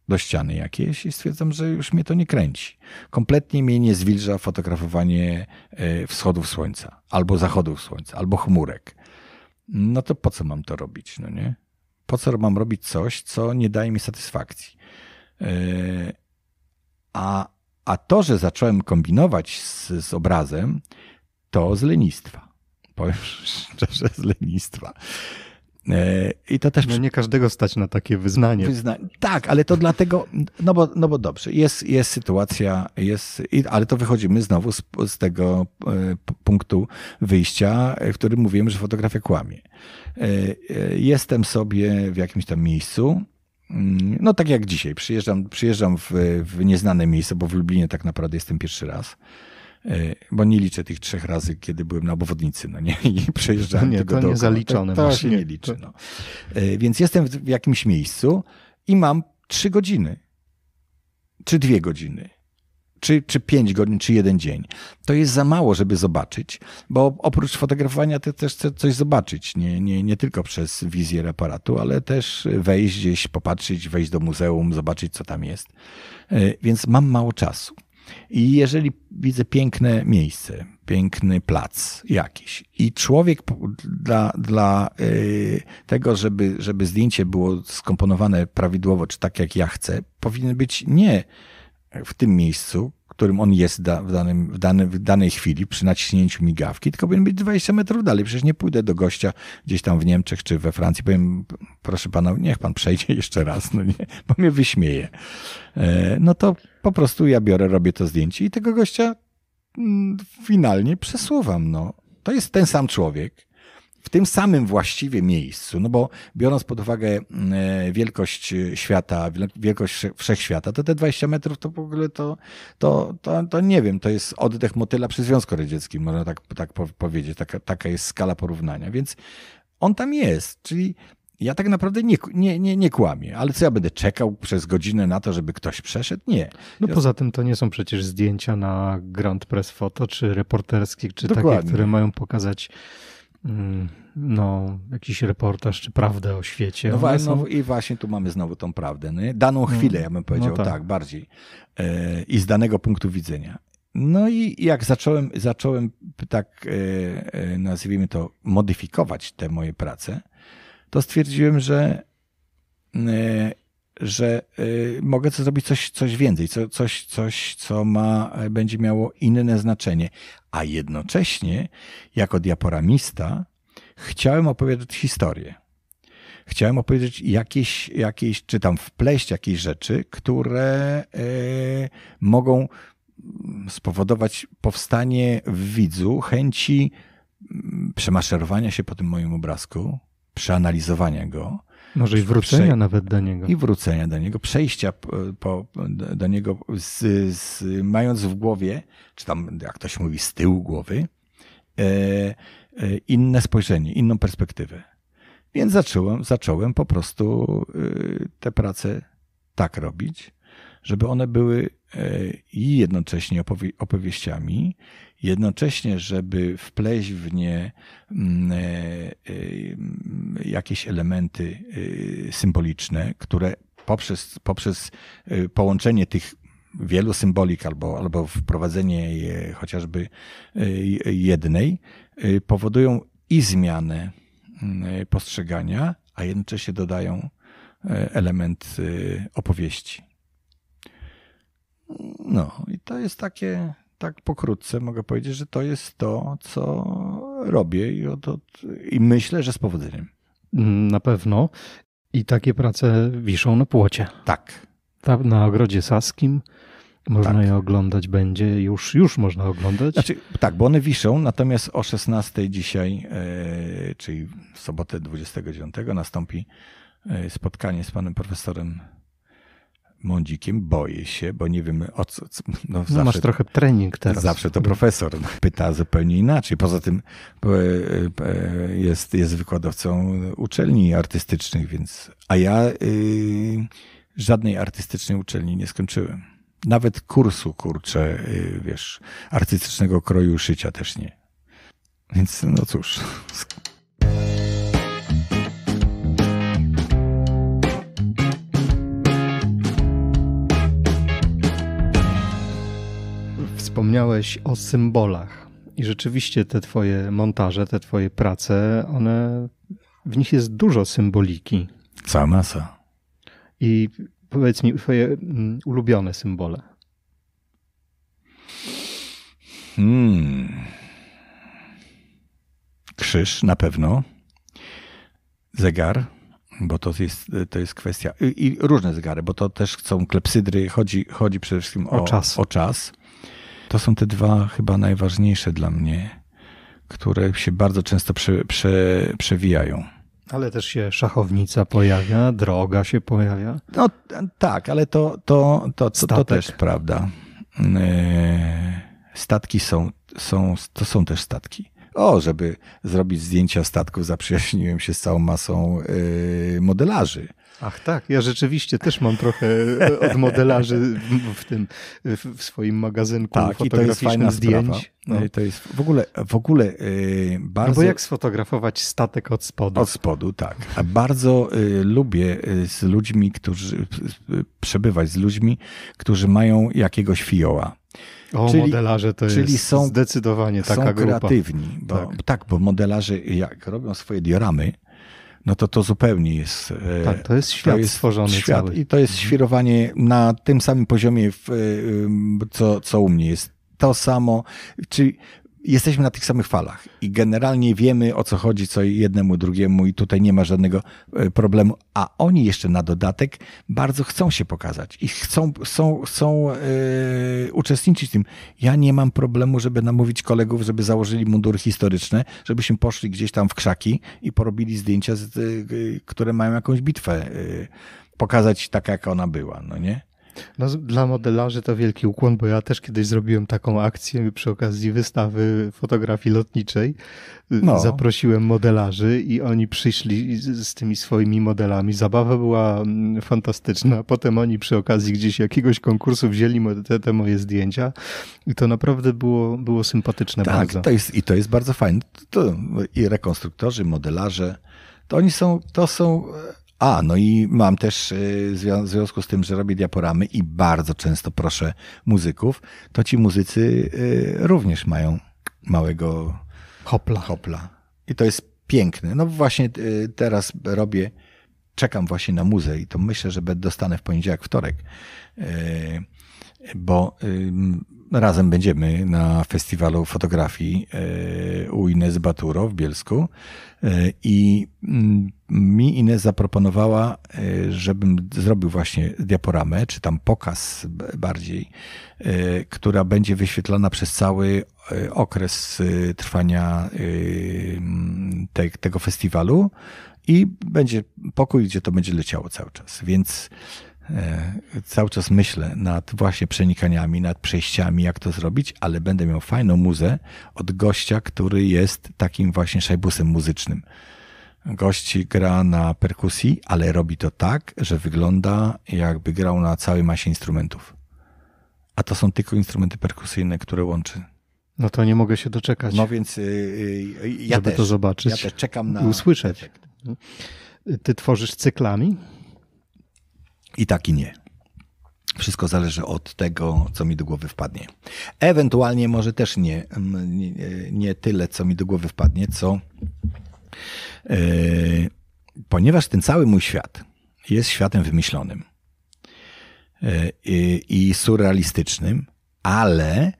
do ściany jakiejś i stwierdzam, że już mnie to nie kręci. Kompletnie mnie nie zwilża fotografowanie e, wschodów słońca, albo zachodów słońca, albo chmurek. No to po co mam to robić, no nie? po co mam robić coś, co nie daje mi satysfakcji. E, a, a to, że zacząłem kombinować z, z obrazem, to z lenistwa. Powiem szczerze, z lenistwa. E, I to też. No nie każdego stać na takie wyznanie. Tak, ale to dlatego, no bo, no bo dobrze, jest, jest sytuacja, jest, ale to wychodzimy znowu z, z tego e, punktu wyjścia, e, w którym mówiłem, że fotografia kłamie. Jestem sobie w jakimś tam miejscu, mm, no tak jak dzisiaj, przyjeżdżam, przyjeżdżam w, w nieznane miejsce, bo w Lublinie tak naprawdę jestem pierwszy raz. E, bo nie liczę tych trzech razy, kiedy byłem na obwodnicy, no nie, i przejeżdżałem nie, tego to nie zaliczone. To, to się nie liczy, no. E, więc jestem w jakimś miejscu i mam trzy godziny, czy dwie godziny czy, czy pięć godzin, czy jeden dzień. To jest za mało, żeby zobaczyć, bo oprócz fotografowania ty też chcę coś zobaczyć, nie, nie, nie tylko przez wizję aparatu, ale też wejść gdzieś, popatrzeć, wejść do muzeum, zobaczyć, co tam jest. E, więc mam mało czasu. I jeżeli widzę piękne miejsce, piękny plac jakiś i człowiek dla, dla y, tego, żeby, żeby zdjęcie było skomponowane prawidłowo, czy tak jak ja chcę, powinien być nie w tym miejscu, którym on jest da, w, danym, w, dany, w danej chwili przy naciśnięciu migawki, tylko powinien być 20 metrów dalej. Przecież nie pójdę do gościa gdzieś tam w Niemczech czy we Francji, powiem, proszę pana, niech pan przejdzie jeszcze raz, no nie, bo mnie wyśmieje. E, no to po prostu ja biorę, robię to zdjęcie i tego gościa mm, finalnie przesuwam. No. To jest ten sam człowiek, w tym samym właściwie miejscu, no bo biorąc pod uwagę e, wielkość e, świata, wielkość wszechświata, to te 20 metrów to w ogóle to, to, to, to nie wiem, to jest oddech motyla przy Związku Radzieckim, można tak, tak powiedzieć, taka, taka jest skala porównania, więc on tam jest, czyli ja tak naprawdę nie, nie, nie, nie kłamię, ale co ja będę czekał przez godzinę na to, żeby ktoś przeszedł? Nie. No ja... poza tym to nie są przecież zdjęcia na Grand Press Photo, czy reporterskie, czy Dokładnie. takie, które mają pokazać Mm, no, jakiś reportaż czy prawdę o świecie. No, właśnie, są... no i właśnie tu mamy znowu tą prawdę. No nie? Daną mm, chwilę, ja bym no powiedział, no tak. tak. bardziej. E, I z danego punktu widzenia. No i jak zacząłem, zacząłem tak, e, e nazwijmy to, modyfikować te moje prace, to stwierdziłem, że e, że y, mogę zrobić coś, coś więcej, co, coś, coś, co ma, e, będzie miało inne znaczenie. A jednocześnie, jako diaporamista, chciałem opowiadać historię. Chciałem opowiedzieć jakieś, jakieś czy tam wpleść jakieś rzeczy, które y, mogą spowodować powstanie w widzu chęci mm, przemaszerowania się po tym moim obrazku, przeanalizowania go, może i wrócenia prze... nawet do niego. I wrócenia do niego, przejścia e, po, do niego, z, z, mając w głowie, czy tam jak ktoś mówi, z tyłu głowy, e, e, inne spojrzenie, inną perspektywę. Więc zacząłem, zacząłem po prostu e, te prace tak robić, żeby one były e, i jednocześnie opowie opowieściami, jednocześnie, żeby wpleść w nie mm, e, e, jakieś elementy e, symboliczne, które poprzez, poprzez połączenie tych wielu symbolik albo, albo wprowadzenie je chociażby jednej powodują i zmianę mm, postrzegania, a jednocześnie dodają element opowieści. No i to jest takie tak pokrótce mogę powiedzieć, że to jest to, co robię i, od, od, i myślę, że z powodzeniem. Mm, na pewno. I takie prace wiszą na płocie. Tak. Tam na ogrodzie saskim. Można tak. je oglądać będzie, już, już można oglądać. Znaczy, tak, bo one wiszą, natomiast o 16 dzisiaj, e, czyli w sobotę 29 nastąpi e, spotkanie z panem profesorem mądzikiem, boję się, bo nie wiem o co. co no, no zawsze, masz trochę trening teraz. Zawsze to profesor pyta zupełnie inaczej. Poza tym e, e, jest, jest wykładowcą uczelni artystycznych, więc. A ja y, żadnej artystycznej uczelni nie skończyłem. Nawet kursu, kurczę, y, wiesz, artystycznego kroju szycia też nie. Więc no cóż, wspomniałeś o symbolach. I rzeczywiście te twoje montaże, te twoje prace, one w nich jest dużo symboliki. Cała masa. I powiedz mi twoje mm, ulubione symbole. Hmm. Krzyż na pewno. Zegar, bo to jest, to jest kwestia. I, różne zegary, bo to też są klepsydry. Chodzi, chodzi przede wszystkim o, o czas. O czas. To są te dwa chyba najważniejsze dla mnie, które się bardzo często prze, prze, przewijają. Ale też się szachownica pojawia, droga się pojawia. No tak, ale to, to, to, to, to też prawda. E, statki są, są, to są też statki. O, żeby zrobić zdjęcia statków, zaprzyjaźniłem się z całą masą e, modelarzy Ach tak, ja rzeczywiście też mam trochę e, od modelarzy w, tym, w swoim magazynku tak, fajna zdjęć. No. no. To jest w ogóle, w ogóle bardzo... E, no bo jak sfotografować statek od spodu? Od spodu, tak. A bardzo e, lubię z ludźmi, którzy... przebywać z ludźmi, którzy mają jakiegoś fioła. O, czyli, modelarze to czyli jest są, zdecydowanie taka są grupa. kreatywni. Bo, tak. tak, bo modelarze jak robią swoje dioramy, no to to zupełnie jest... E, tak, to jest świat to jest stworzony świat cały. I to jest mhm. świrowanie na tym samym poziomie, w, e, co, co u mnie jest to samo, czyli jesteśmy na tych samych falach i generalnie wiemy o co chodzi co jednemu, drugiemu i tutaj nie ma żadnego e, problemu, a oni jeszcze na dodatek bardzo chcą się pokazać i chcą, są, są yy, uczestniczyć w tym. Ja nie mam problemu, żeby namówić kolegów, żeby założyli mundury historyczne, żebyśmy poszli gdzieś tam w krzaki i porobili zdjęcia, z, yy, które mają jakąś bitwę, yy, pokazać tak jak ona była, no nie? No, dla modelarzy to wielki ukłon, bo ja też kiedyś zrobiłem taką akcję przy okazji wystawy fotografii lotniczej. Y, no. Zaprosiłem modelarzy i oni przyszli z, tymi swoimi modelami. Zabawa była mm, fantastyczna. Potem oni przy okazji gdzieś jakiegoś konkursu wzięli te, te moje zdjęcia i to naprawdę było, było sympatyczne tak, bardzo. i to jest bardzo fajne. To, to, I rekonstruktorzy, modelarze, to oni są, to są e, a, no i mam też y, w związku z tym, że robię diaporamy i bardzo często proszę muzyków, to ci muzycy y, również mają małego hopla. hopla. I to jest piękne. No właśnie y, teraz robię, czekam właśnie na muzę i to myślę, że dostanę w poniedziałek, wtorek, bo razem będziemy na festiwalu fotografii u Inez Baturo w Bielsku E, I mm, mi Ines zaproponowała, e, żebym zrobił właśnie diaporamę, czy tam pokaz bardziej, e, która będzie wyświetlana przez cały okres trwania mm, tego festiwalu i będzie pokój, gdzie to będzie leciało cały czas. Więc E, cały czas myślę nad właśnie przenikaniami, nad przejściami, jak to zrobić, ale będę miał fajną muzę od gościa, który jest takim właśnie szajbusem muzycznym. Gość gra na perkusji, ale robi to tak, że wygląda jakby grał na całej masie instrumentów. A to są tylko instrumenty perkusyjne, które łączy. No to nie mogę się doczekać. No więc yy, ja żeby też, to zobaczyć. Ja też czekam na usłyszeć. Efekt. Ty tworzysz cyklami? i tak i nie. Wszystko zależy od tego, co mi do głowy wpadnie. Ewentualnie może też nie, mm, nie, nie tyle, co mi do głowy wpadnie, co yy, ponieważ ten cały mój świat jest światem wymyślonym yy, i surrealistycznym, ale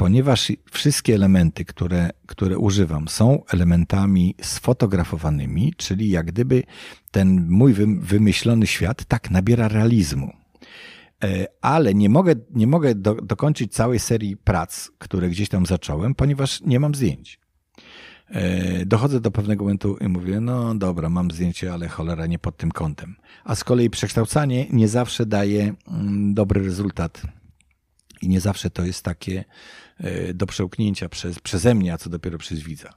ponieważ wszystkie elementy, które, które używam, są elementami sfotografowanymi, czyli jak gdyby ten mój wymyślony świat tak nabiera realizmu. E, ale nie mogę, nie mogę do, dokończyć całej serii prac, które gdzieś tam zacząłem, ponieważ nie mam zdjęć. E, dochodzę do pewnego momentu i mówię: No dobra, mam zdjęcie, ale cholera nie pod tym kątem. A z kolei przekształcanie nie zawsze daje mm, dobry rezultat i nie zawsze to jest takie E, do przełknięcia przez, przeze mnie, a co dopiero przez widza.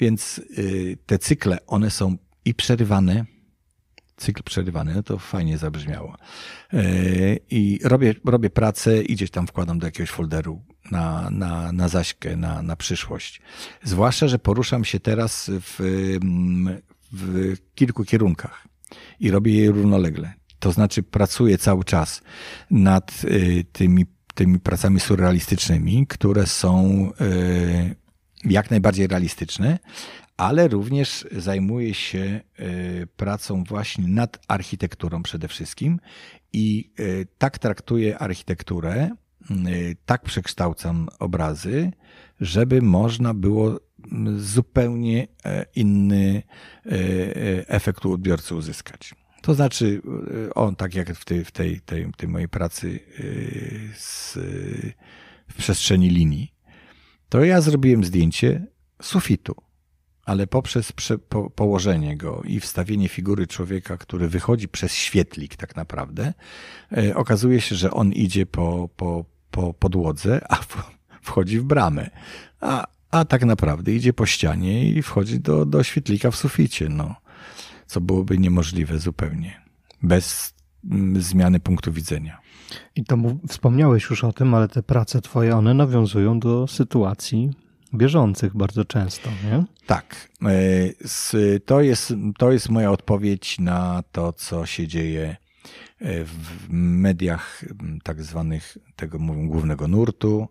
Więc y, te cykle, one są i przerywane, cykl przerywany, no to fajnie zabrzmiało. E, I robię, robię pracę i gdzieś tam wkładam do jakiegoś folderu na, na, na zaśkę, na, na przyszłość. Zwłaszcza, że poruszam się teraz w, mm, w kilku kierunkach i robię je równolegle. To znaczy pracuję cały czas nad y, tymi tymi pracami surrealistycznymi, które są y, jak najbardziej realistyczne, ale również zajmuje się y, pracą właśnie nad architekturą przede wszystkim i y, tak traktuję architekturę, tak przekształcam obrazy, żeby można było mm, zupełnie e, inny e, e, efekt u odbiorcy uzyskać. To znaczy, on tak jak w tej, w tej, tej, tej mojej pracy Y, w przestrzeni linii, to ja zrobiłem zdjęcie sufitu, ale poprzez po położenie go i wstawienie figury człowieka, który wychodzi przez świetlik, tak naprawdę, e, okazuje się, że on idzie po, po, po podłodze, a wchodzi w bramę. A, a tak naprawdę idzie po ścianie i wchodzi do, do świetlika w suficie, no, co byłoby niemożliwe zupełnie. Bez Mm, zmiany punktu widzenia. I to wspomniałeś już o tym, ale te prace twoje, one nawiązują do sytuacji bieżących bardzo często, nie? Tak. E, to jest, to jest moja odpowiedź na to, co się dzieje e, w mediach tak zwanych tego mówią głównego nurtu,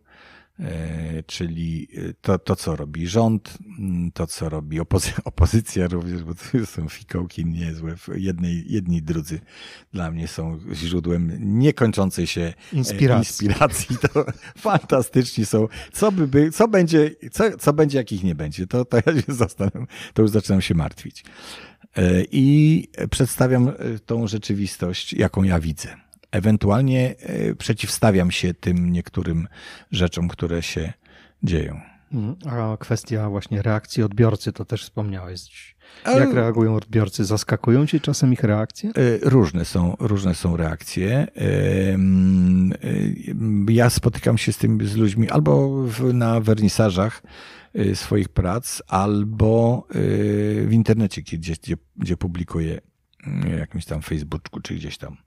E, czyli e, to, to, co robi rząd, mm, to, co robi opozy opozycja również, bo to są fikołki niezłe, jednej, jedni drudzy dla mnie są źródłem niekończącej się e, inspiracji. inspiracji. To fantastyczni są. Co, by, by, co, będzie, co, co będzie, jakich nie będzie, to, to ja się zastanawiam, to już zaczynam się martwić. I przedstawiam tą rzeczywistość, jaką ja widzę. Ewentualnie e, przeciwstawiam się tym niektórym rzeczom, które się dzieją. Mhm. A kwestia właśnie reakcji odbiorcy, to też wspomniałeś. Jak reagują odbiorcy? Zaskakują cię czasem ich reakcje? E, różne są, różne są reakcje. E, mm, ja spotykam się z tym z ludźmi albo na wernisażach swoich prac, albo w internecie, gdzie, gdzie, gdzie publikuję mm, jakimś tam Facebooku czy gdzieś tam.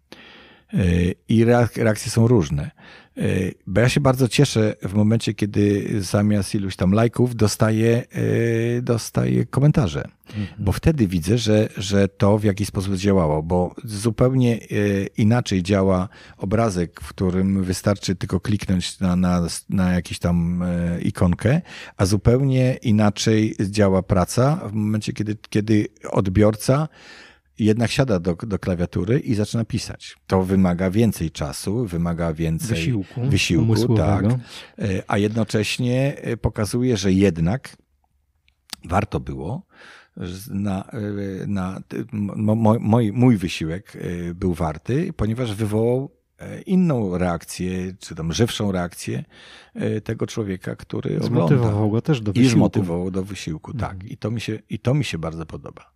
E, i reakcje są różne. E, bo ja się bardzo cieszę w momencie, kiedy zamiast iluś tam lajków dostaję, e, dostaję komentarze. Mhm. Bo wtedy widzę, że, że to w jakiś sposób działało, bo zupełnie inaczej działa obrazek, w którym wystarczy tylko kliknąć na, na, na jakąś tam ikonkę, a zupełnie inaczej działa praca w momencie, kiedy, kiedy odbiorca jednak siada do, do klawiatury i zaczyna pisać. To wymaga więcej czasu, wymaga więcej wysiłku, wysiłku tak. E, a jednocześnie e, pokazuje, że jednak warto było. Na, e, na, mój, mój wysiłek był warty, ponieważ wywołał inną reakcję, czy tam żywszą reakcję tego człowieka, który zmotywował ogląda. go też do wysiłku. I zmotywował do wysiłku, tak. Mhm. I to mi się, i to mi się bardzo podoba.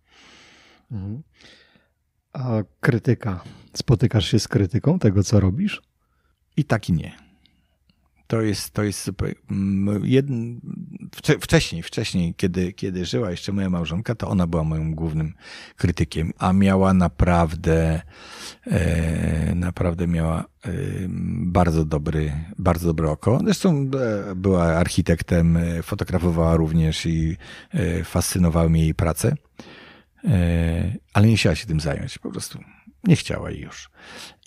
Mhm. A krytyka? Spotykasz się z krytyką tego, co robisz? I tak i nie. To jest, to jest super. Jedn... Wcześniej, wcześniej, kiedy, kiedy żyła jeszcze moja małżonka, to ona była moim głównym krytykiem, a miała naprawdę, e, naprawdę miała e, bardzo dobry, bardzo dobre oko. Zresztą e, była architektem, e, fotografowała również i e, fascynowały mnie jej prace. E, ale nie chciała się tym zająć po prostu. Nie chciała i już.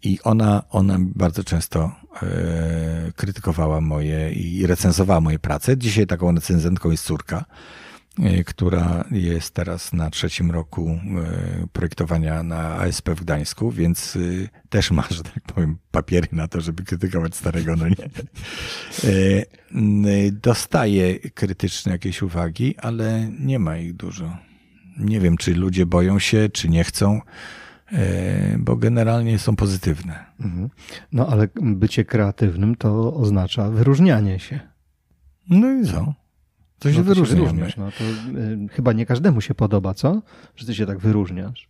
I ona, ona bardzo często e, krytykowała moje i recenzowała moje prace. Dzisiaj taką recenzentką jest córka, e, która jest teraz na trzecim roku projektowania na ASP w Gdańsku, więc y, też ma, że tak powiem, papiery na to, żeby krytykować starego, no nie. Dostaje krytyczne jakieś uwagi, ale nie ma ich dużo nie wiem, czy ludzie boją się, czy nie chcą, e, bo generalnie są pozytywne. Mhm. No ale bycie kreatywnym to oznacza wyróżnianie się. No i co? To się no, no, to, y, chyba nie każdemu się podoba, co? Że ty się tak wyróżniasz.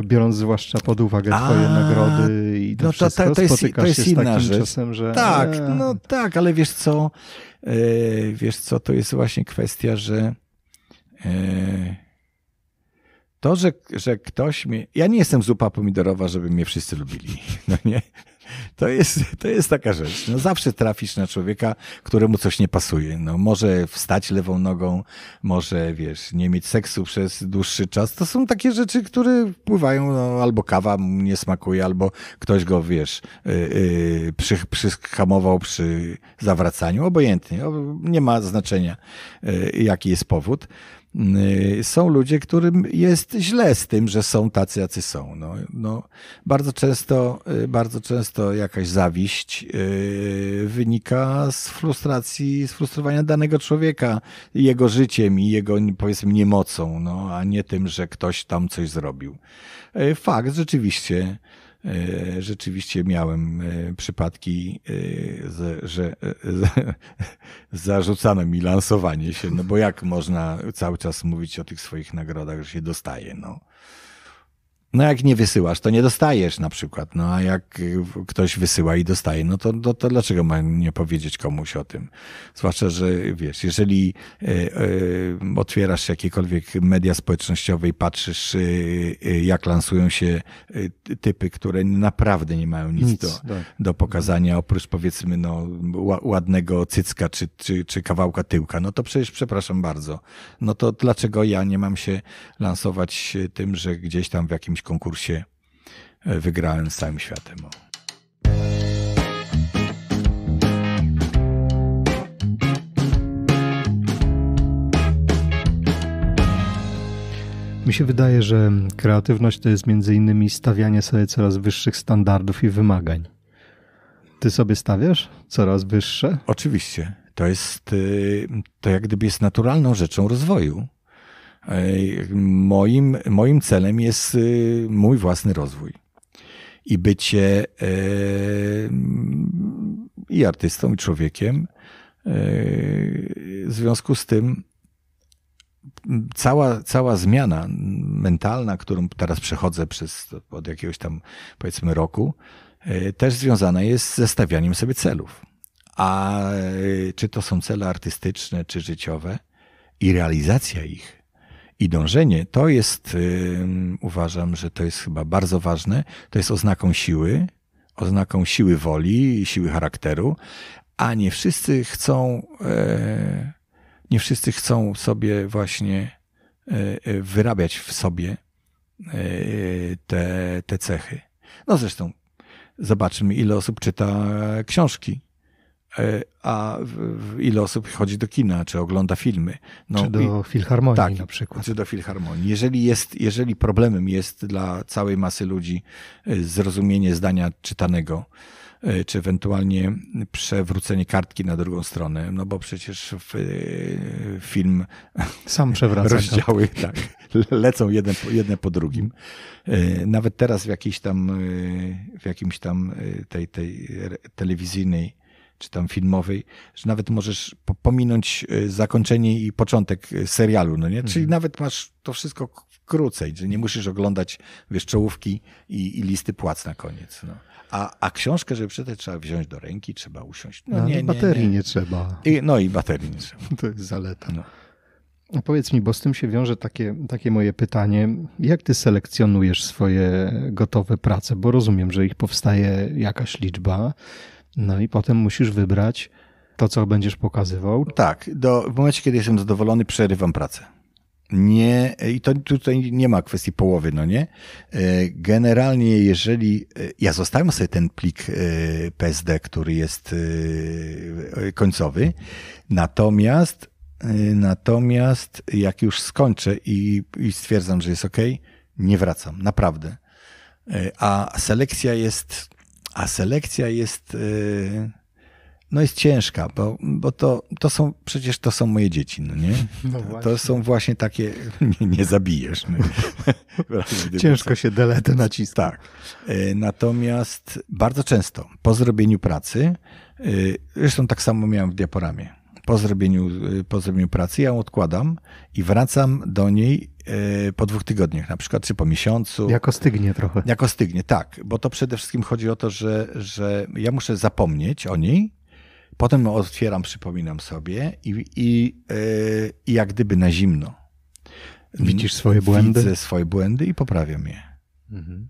E, Biorąc zwłaszcza pod uwagę a, twoje nagrody i to no, wszystko, to, to jest, to jest się inna rzecz. czasem, że... Tak, no tak, ale wiesz co? E, wiesz co, to jest właśnie kwestia, że e, to, że, że ktoś mi. Ja nie jestem zupa pomidorowa, żeby mnie wszyscy lubili. No nie? To jest, to jest taka rzecz. No zawsze trafisz na człowieka, któremu coś nie pasuje. No może wstać lewą nogą, może, wiesz, nie mieć seksu przez dłuższy czas. To są takie rzeczy, które wpływają, no, albo kawa mu nie smakuje, albo ktoś go, wiesz, yy, yy, przy, przyhamował przy zawracaniu. Obojętnie. Nie ma znaczenia, yy, jaki jest powód. Y, są ludzie, którym jest źle z tym, że są tacy, jacy są. No, no, bardzo, często, y, bardzo często jakaś zawiść y, wynika z frustracji, z frustrowania danego człowieka jego życiem i jego, powiedzmy, niemocą, no, a nie tym, że ktoś tam coś zrobił. Fakt, rzeczywiście E, rzeczywiście miałem e, przypadki, e, że zarzucano mi lansowanie się, no bo jak można cały czas mówić o tych swoich nagrodach, że się dostaje, no. No jak nie wysyłasz, to nie dostajesz na przykład. No a jak y, ktoś wysyła i dostaje, no to, to, to dlaczego ma nie powiedzieć komuś o tym? Zwłaszcza, że wiesz, jeżeli y, y, otwierasz jakiekolwiek media społecznościowe i patrzysz, y, y jak lansują się y, typy, które naprawdę nie mają nic, nic do, tak. do pokazania, oprócz powiedzmy no, ładnego cycka czy, czy, czy kawałka tyłka, no to przecież przepraszam bardzo. No to dlaczego ja nie mam się lansować tym, że gdzieś tam w jakimś jakimś konkursie e, wygrałem z całym światem. Mi się wydaje, że kreatywność to jest między innymi stawianie sobie coraz wyższych standardów i wymagań. Ty sobie stawiasz coraz wyższe? Oczywiście. To jest, y, to jak gdyby jest naturalną rzeczą rozwoju. E, moim, moim celem jest y, mój własny rozwój i bycie y, i artystą, i człowiekiem. Y, w związku z tym cała, cała zmiana mentalna, którą teraz przechodzę przez od jakiegoś tam powiedzmy roku, też związana jest ze stawianiem sobie celów. A czy to są cele artystyczne, czy życiowe i realizacja ich i dążenie to jest, uważam, że to jest chyba bardzo ważne, to jest oznaką siły, oznaką siły woli, siły charakteru, a nie wszyscy chcą, e, nie wszyscy chcą sobie właśnie e, e, wyrabiać w sobie te, te cechy. No zresztą zobaczymy, ile osób czyta książki E, a ile osób chodzi do kina, czy ogląda filmy. No, czy do filharmonii tak, na przykład. Czy do filharmonii. Jeżeli, jest, jeżeli problemem jest dla całej masy ludzi e, zrozumienie zdania czytanego, e, czy ewentualnie przewrócenie kartki na drugą stronę, no bo przecież w, film sam przewraca rozdziały tak, lecą jedne, jedne po drugim. Nawet teraz w jakiejś tam w jakimś tam tej, tej telewizyjnej czy tam filmowej, że nawet możesz pominąć e, zakończenie i początek e, serialu, no nie? Mhm. Czyli nawet masz to wszystko krócej, że nie musisz oglądać, wiesz, czołówki i, i listy płac na koniec, no. A, a książkę, żeby przeczytać, trzeba wziąć do ręki, trzeba usiąść. No, no nie, baterii nie, nie. nie trzeba. I, no i baterii nie trzeba. To jest zaleta. No. powiedz mi, bo z tym się wiąże takie, takie moje pytanie. Jak ty selekcjonujesz swoje gotowe prace? Bo rozumiem, że ich powstaje jakaś liczba. No i potem musisz wybrać to, co będziesz pokazywał. Tak, do, w momencie, kiedy jestem zadowolony, przerywam pracę. Nie, i to tutaj nie ma kwestii połowy, no nie? E, generalnie, jeżeli e, ja zostawiam sobie ten plik e, PSD, który jest końcowy, natomiast, natomiast jak już skończę i, i stwierdzam, że jest ok, nie wracam, naprawdę. A selekcja jest a selekcja jest, y, no jest ciężka, bo, bo to, to są, przecież to są moje dzieci, no nie? No to są właśnie takie, nie, nie zabijesz. No. Ciężko się deletę nacisnąć. Tak. Y, natomiast bardzo często po zrobieniu pracy, y, zresztą tak samo miałem w diaporamie, po zrobieniu, po zrobieniu pracy ja ją odkładam i wracam do niej Y, po dwóch tygodniach na przykład, czy po miesiącu. Jako stygnie trochę. Jako stygnie, tak. Bo to przede wszystkim chodzi o to, że, że ja muszę zapomnieć o niej, potem otwieram, przypominam sobie i, i, y, i jak gdyby na zimno. Widzisz swoje błędy? Widzę swoje błędy i poprawiam je. Mhm.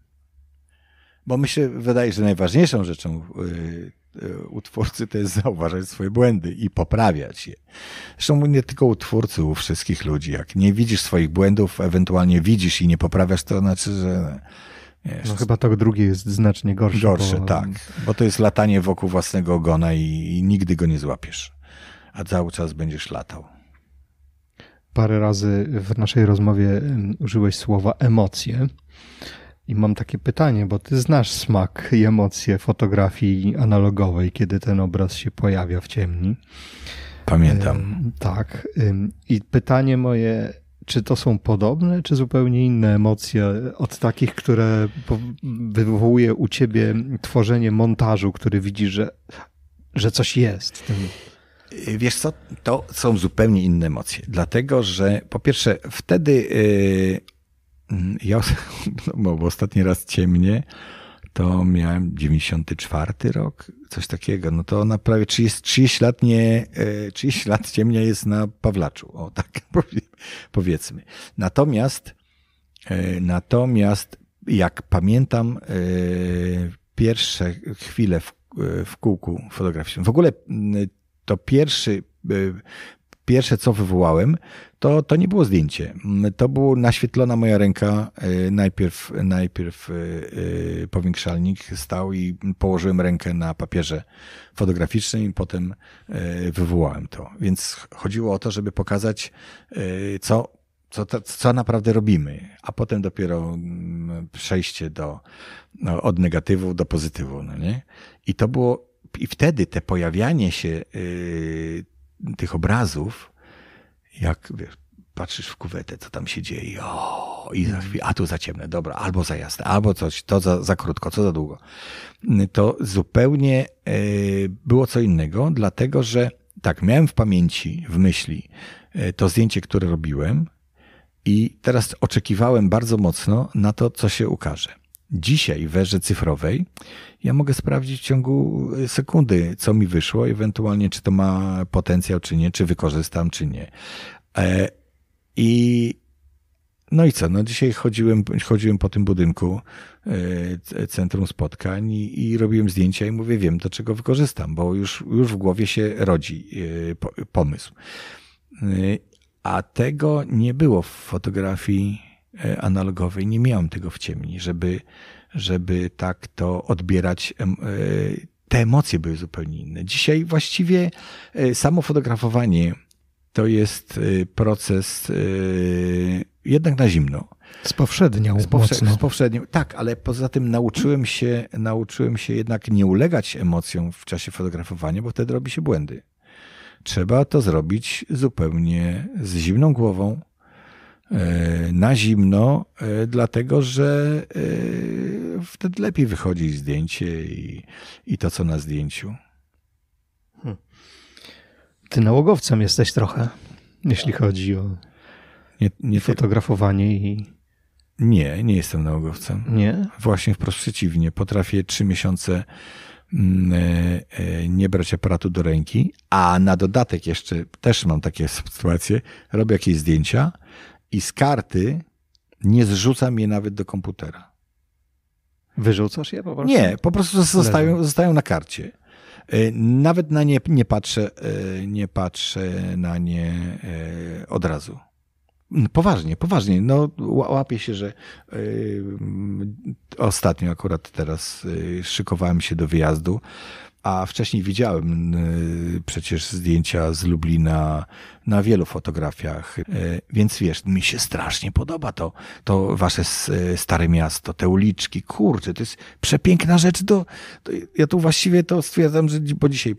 Bo myślę, wydaje, że najważniejszą rzeczą y, E, utwórcy to jest zauważać swoje błędy i poprawiać je. Zresztą nie tylko u twórcy, u wszystkich ludzi. Jak nie widzisz swoich błędów, ewentualnie widzisz i nie poprawiasz, to znaczy, że... no chyba to drugie jest znacznie gorsze. Gorsze, bo... tak. Bo to jest latanie wokół własnego ogona i, i nigdy go nie złapiesz. A cały czas będziesz latał. Parę razy w naszej rozmowie mm, użyłeś słowa emocje. I mam takie pytanie, bo ty znasz smak i emocje fotografii analogowej, kiedy ten obraz się pojawia w ciemni. Pamiętam. Tak. I pytanie moje, czy to są podobne, czy zupełnie inne emocje od takich, które wywołuje u ciebie tworzenie montażu, który widzi, że, że coś jest w tym? Y, wiesz co, to są zupełnie inne emocje, dlatego że po pierwsze wtedy y, ja, no, bo ostatni raz ciemnie, to miałem 94 rok, coś takiego. No to ona prawie 30, 30 lat nie, 30 e, lat ciemnia jest na Pawlaczu. O, tak powiedzmy. Natomiast, e, natomiast jak pamiętam e, pierwsze chwile w, w kółku fotograficznym, w ogóle to pierwszy, pierwsze co wywołałem, to, to nie było zdjęcie. Mm, to była naświetlona moja ręka. E, najpierw, najpierw e, e, powiększalnik stał i położyłem rękę na papierze fotograficznym i potem wywołałem to. Więc chodziło o to, żeby pokazać, co co, co naprawdę robimy, a potem dopiero mm, przejście do, no, od negatywu do pozytywu. No nie? I to było, i wtedy te pojawianie się tych obrazów jak wiesz, patrzysz w kuwetę, co tam się dzieje, o, i za mhm. chwilę, a tu za ciemne, dobra, albo za jasne, albo coś, to za, za krótko, co za długo. To zupełnie e, było co innego, dlatego że tak, miałem w pamięci, w myśli e, to zdjęcie, które robiłem, i teraz oczekiwałem bardzo mocno na to, co się ukaże dzisiaj w erze cyfrowej ja mogę sprawdzić w ciągu y, sekundy, co mi wyszło, ewentualnie czy to ma potencjał, czy nie, czy wykorzystam, czy nie. E, I no i co? No dzisiaj chodziłem, chodziłem po tym budynku e, centrum spotkań i, i, robiłem zdjęcia i mówię, wiem, do czego wykorzystam, bo już, już w głowie się rodzi e, pomysł. A tego nie było w fotografii E, analogowej nie miałem tego w ciemni, żeby, żeby tak to odbierać. E, te emocje były zupełnie inne. Dzisiaj właściwie e, samo fotografowanie to jest proces jednak na zimno. Spowszedniał Spowsze, mocno. Spowszedniał, tak, ale poza tym nauczyłem się, nauczyłem się jednak nie ulegać emocjom w czasie fotografowania, bo wtedy robi się błędy. Trzeba to zrobić zupełnie z zimną głową, E, na zimno, e, dlatego że e, wtedy lepiej wychodzi zdjęcie i, i to, co na zdjęciu. Hmm. Ty nałogowcem jesteś trochę, jeśli chodzi o nie, nie fotografowanie i. Nie, nie jestem nałogowcem. Nie? Właśnie wprost przeciwnie. Potrafię trzy miesiące mm, nie brać aparatu do ręki, a na dodatek jeszcze też mam takie sytuacje, robię jakieś zdjęcia i z karty nie zrzucam je nawet do komputera. Wyrzucasz je po prostu? Nie, po prostu zostają, zostają na karcie. E, nawet na nie nie patrzę, e, nie patrzę na nie e, od razu. No, poważnie, poważnie. No, łapię się, że ostatnio akurat teraz szykowałem się do wyjazdu a wcześniej widziałem y, przecież zdjęcia z Lublina na wielu fotografiach, y, więc wiesz, mi się strasznie podoba to, to wasze y, stare miasto, te uliczki, kurczę, to jest przepiękna rzecz do, ja tu właściwie to stwierdzam, że, bo dzisiaj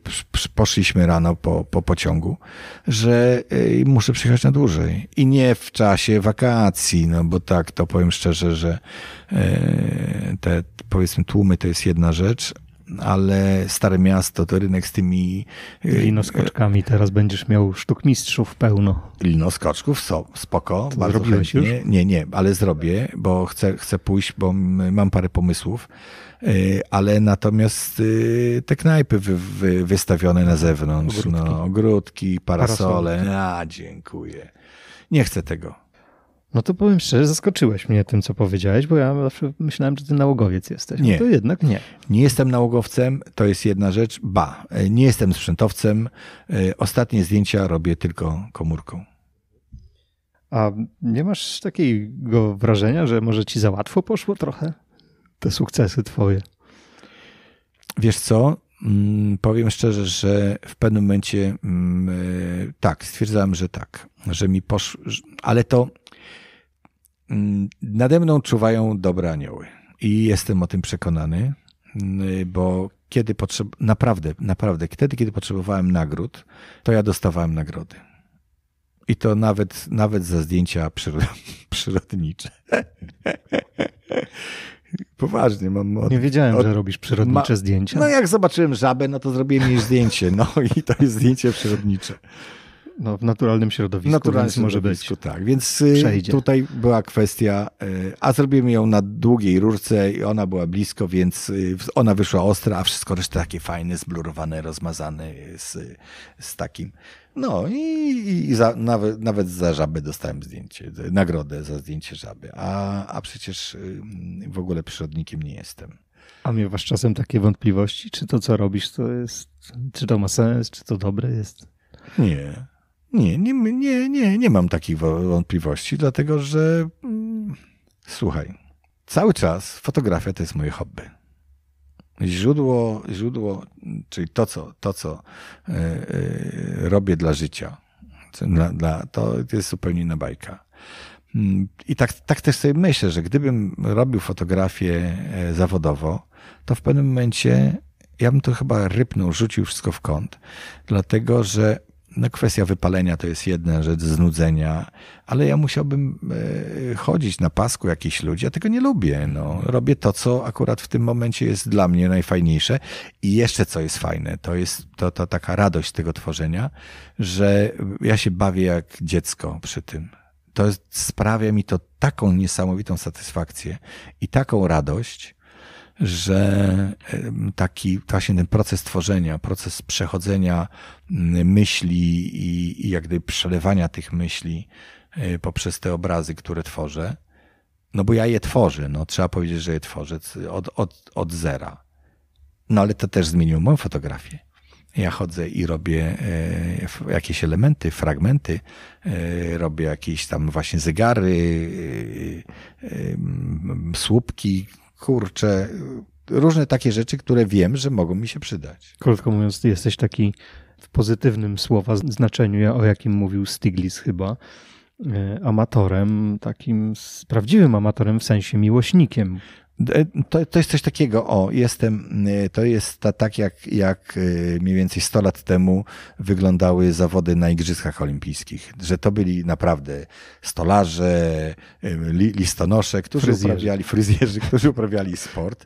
poszliśmy rano po, po pociągu, że muszę przyjechać na dłużej i nie w czasie wakacji, no bo tak, to powiem szczerze, że te powiedzmy tłumy to jest jedna rzecz, ale Stare Miasto to rynek z tymi... E, linoskoczkami teraz będziesz miał sztuk mistrzów pełno. Linoskoczków są, spoko. To bardzo zrobiłeś chętnie. już? Nie, nie, ale zrobię, bo chcę, chcę pójść, bo mam parę pomysłów, e, ale natomiast e, te knajpy wy, wy, wystawione na zewnątrz, no, ogródki, no, ogródki parasole. parasole. A, dziękuję. Nie chcę tego. No to powiem szczerze, zaskoczyłeś mnie tym, co powiedziałeś, bo ja zawsze myślałem, że ty nałogowiec jesteś. No nie. No to jednak nie. Nie jestem nałogowcem, to jest jedna rzecz. Ba, e, nie jestem sprzętowcem. E, ostatnie zdjęcia robię tylko komórką. A nie masz takiego wrażenia, że może ci za łatwo poszło trochę te sukcesy twoje? Wiesz co? Mm, powiem szczerze, że w pewnym momencie mm, e, tak, stwierdzałem, że tak, że mi poszło, ale to Mm, nade mną czuwają dobre anioły i jestem o tym przekonany, mm, bo kiedy potrzeb... naprawdę, naprawdę, wtedy, kiedy potrzebowałem nagród, to ja dostawałem nagrody. I to nawet, nawet za zdjęcia przyrod... przyrodnicze. Poważnie, mam. Od... Nie wiedziałem, od... że robisz przyrodnicze Ma... zdjęcia. No, jak zobaczyłem żabę, no to zrobiłem jej zdjęcie. No i to jest zdjęcie przyrodnicze. No, w naturalnym środowisku, naturalnym więc może być. Tak, więc y, Przejdzie. tutaj była kwestia, y, a zrobimy ją na długiej rurce i ona była blisko, więc y, ona wyszła ostra, a wszystko reszta takie fajne, zblurowane, rozmazane z, z takim. No i, i za, nawet, nawet za żabę dostałem zdjęcie, nagrodę za zdjęcie żaby, a, a przecież w ogóle przyrodnikiem nie jestem. A miewasz czasem takie wątpliwości, czy to, co robisz, to jest, czy to ma sens, czy to dobre jest? Nie. Nie, nie, nie, nie, nie mam takich wątpliwości, dlatego że mm, słuchaj, cały czas fotografia to jest moje hobby. Źródło, źródło czyli to, co, to, co yy, robię dla życia, dla, dla, to jest zupełnie inna bajka. Mm, I tak, tak też sobie myślę, że gdybym robił fotografię e, zawodowo, to w pewnym momencie ja bym to chyba rypnął, rzucił wszystko w kąt, dlatego że no kwestia wypalenia to jest jedna rzecz, znudzenia, ale ja musiałbym e, chodzić na pasku jakichś ludzi. Ja tego nie lubię. No. Robię to, co akurat w tym momencie jest dla mnie najfajniejsze. I jeszcze co jest fajne, to jest to, to taka radość tego tworzenia, że ja się bawię jak dziecko przy tym. To jest, sprawia mi to taką niesamowitą satysfakcję i taką radość, że taki właśnie ten proces tworzenia, proces przechodzenia mm, myśli i, i jak gdyby przelewania tych myśli e, poprzez te obrazy, które tworzę, no bo ja je tworzę, no trzeba powiedzieć, że je tworzę od, od, od zera. No ale to też zmieniło moją fotografię. Ja chodzę i robię e, jakieś elementy, fragmenty, e, robię jakieś tam właśnie zegary, słupki, kurczę, różne takie rzeczy, które wiem, że mogą mi się przydać. Krótko mówiąc, ty jesteś taki w pozytywnym słowa znaczeniu, o jakim mówił Stiglitz chyba, e, amatorem, takim prawdziwym amatorem w sensie miłośnikiem. E, to, to jest coś takiego, o, jestem, e, to jest ta, tak jak, jak e, mniej więcej 100 lat temu wyglądały zawody na Igrzyskach Olimpijskich, że to byli naprawdę stolarze, li, listonosze, którzy fryzjerzy. uprawiali, fryzjerzy, którzy uprawiali sport.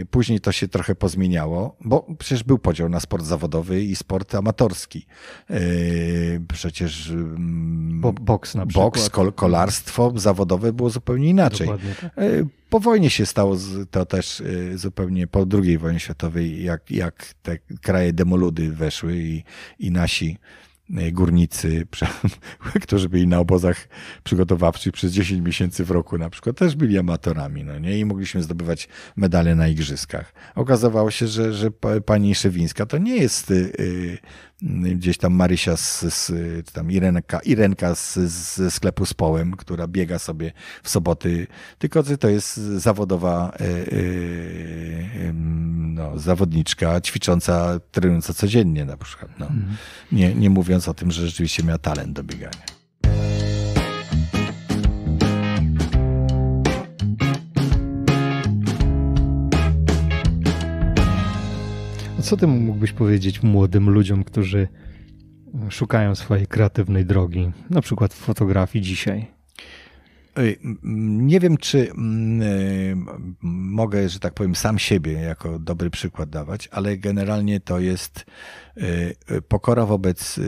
Y, później to się trochę pozmieniało, bo przecież był podział na sport zawodowy i sport amatorski. Y, przecież mm, bo, boks na przykład. Boks, kol, kolarstwo zawodowe było zupełnie inaczej. tak. Y, po wojnie się stało to też zupełnie po II wojnie światowej, jak, jak te kraje demoludy weszły i, i nasi E, górnicy, którzy byli na obozach przygotowawczych przez 10 miesięcy w roku na przykład, też byli amatorami, no nie? I mogliśmy zdobywać medale na igrzyskach. Okazywało się, że, że pani Szewińska to nie jest yy, gdzieś tam Marysia z, z tam Irenka, Irenka z, z sklepu z połem, która biega sobie w soboty, tylko to jest zawodowa y, y, no, zawodniczka, ćwicząca, trenująca codziennie na przykład, no. Mhm. Nie, nie mówiąc mówiąc o tym, że rzeczywiście miała talent do biegania. co ty mógłbyś powiedzieć młodym ludziom, którzy szukają swojej kreatywnej drogi, na przykład w fotografii dzisiaj? nie wiem, czy mogę, że tak powiem, sam siebie jako dobry przykład dawać, ale generalnie to jest e, e, pokora wobec e,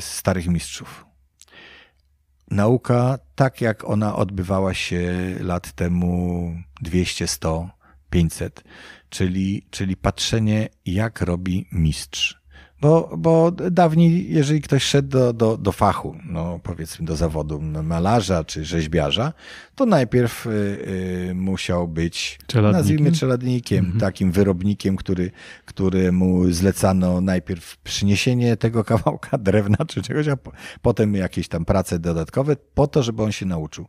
starych mistrzów. Nauka, tak jak ona odbywała się lat temu 200, 100, 500, czyli, czyli patrzenie, jak robi mistrz bo, bo dawniej, jeżeli ktoś szedł do, do, do fachu, no powiedzmy do zawodu malarza czy rzeźbiarza, to najpierw y, y, musiał być, czeladnikiem? nazwijmy czeladnikiem, mhm. takim wyrobnikiem, który, któremu zlecano najpierw przyniesienie tego kawałka drewna czy czegoś, a po, potem jakieś tam prace dodatkowe, po to, żeby on się nauczył.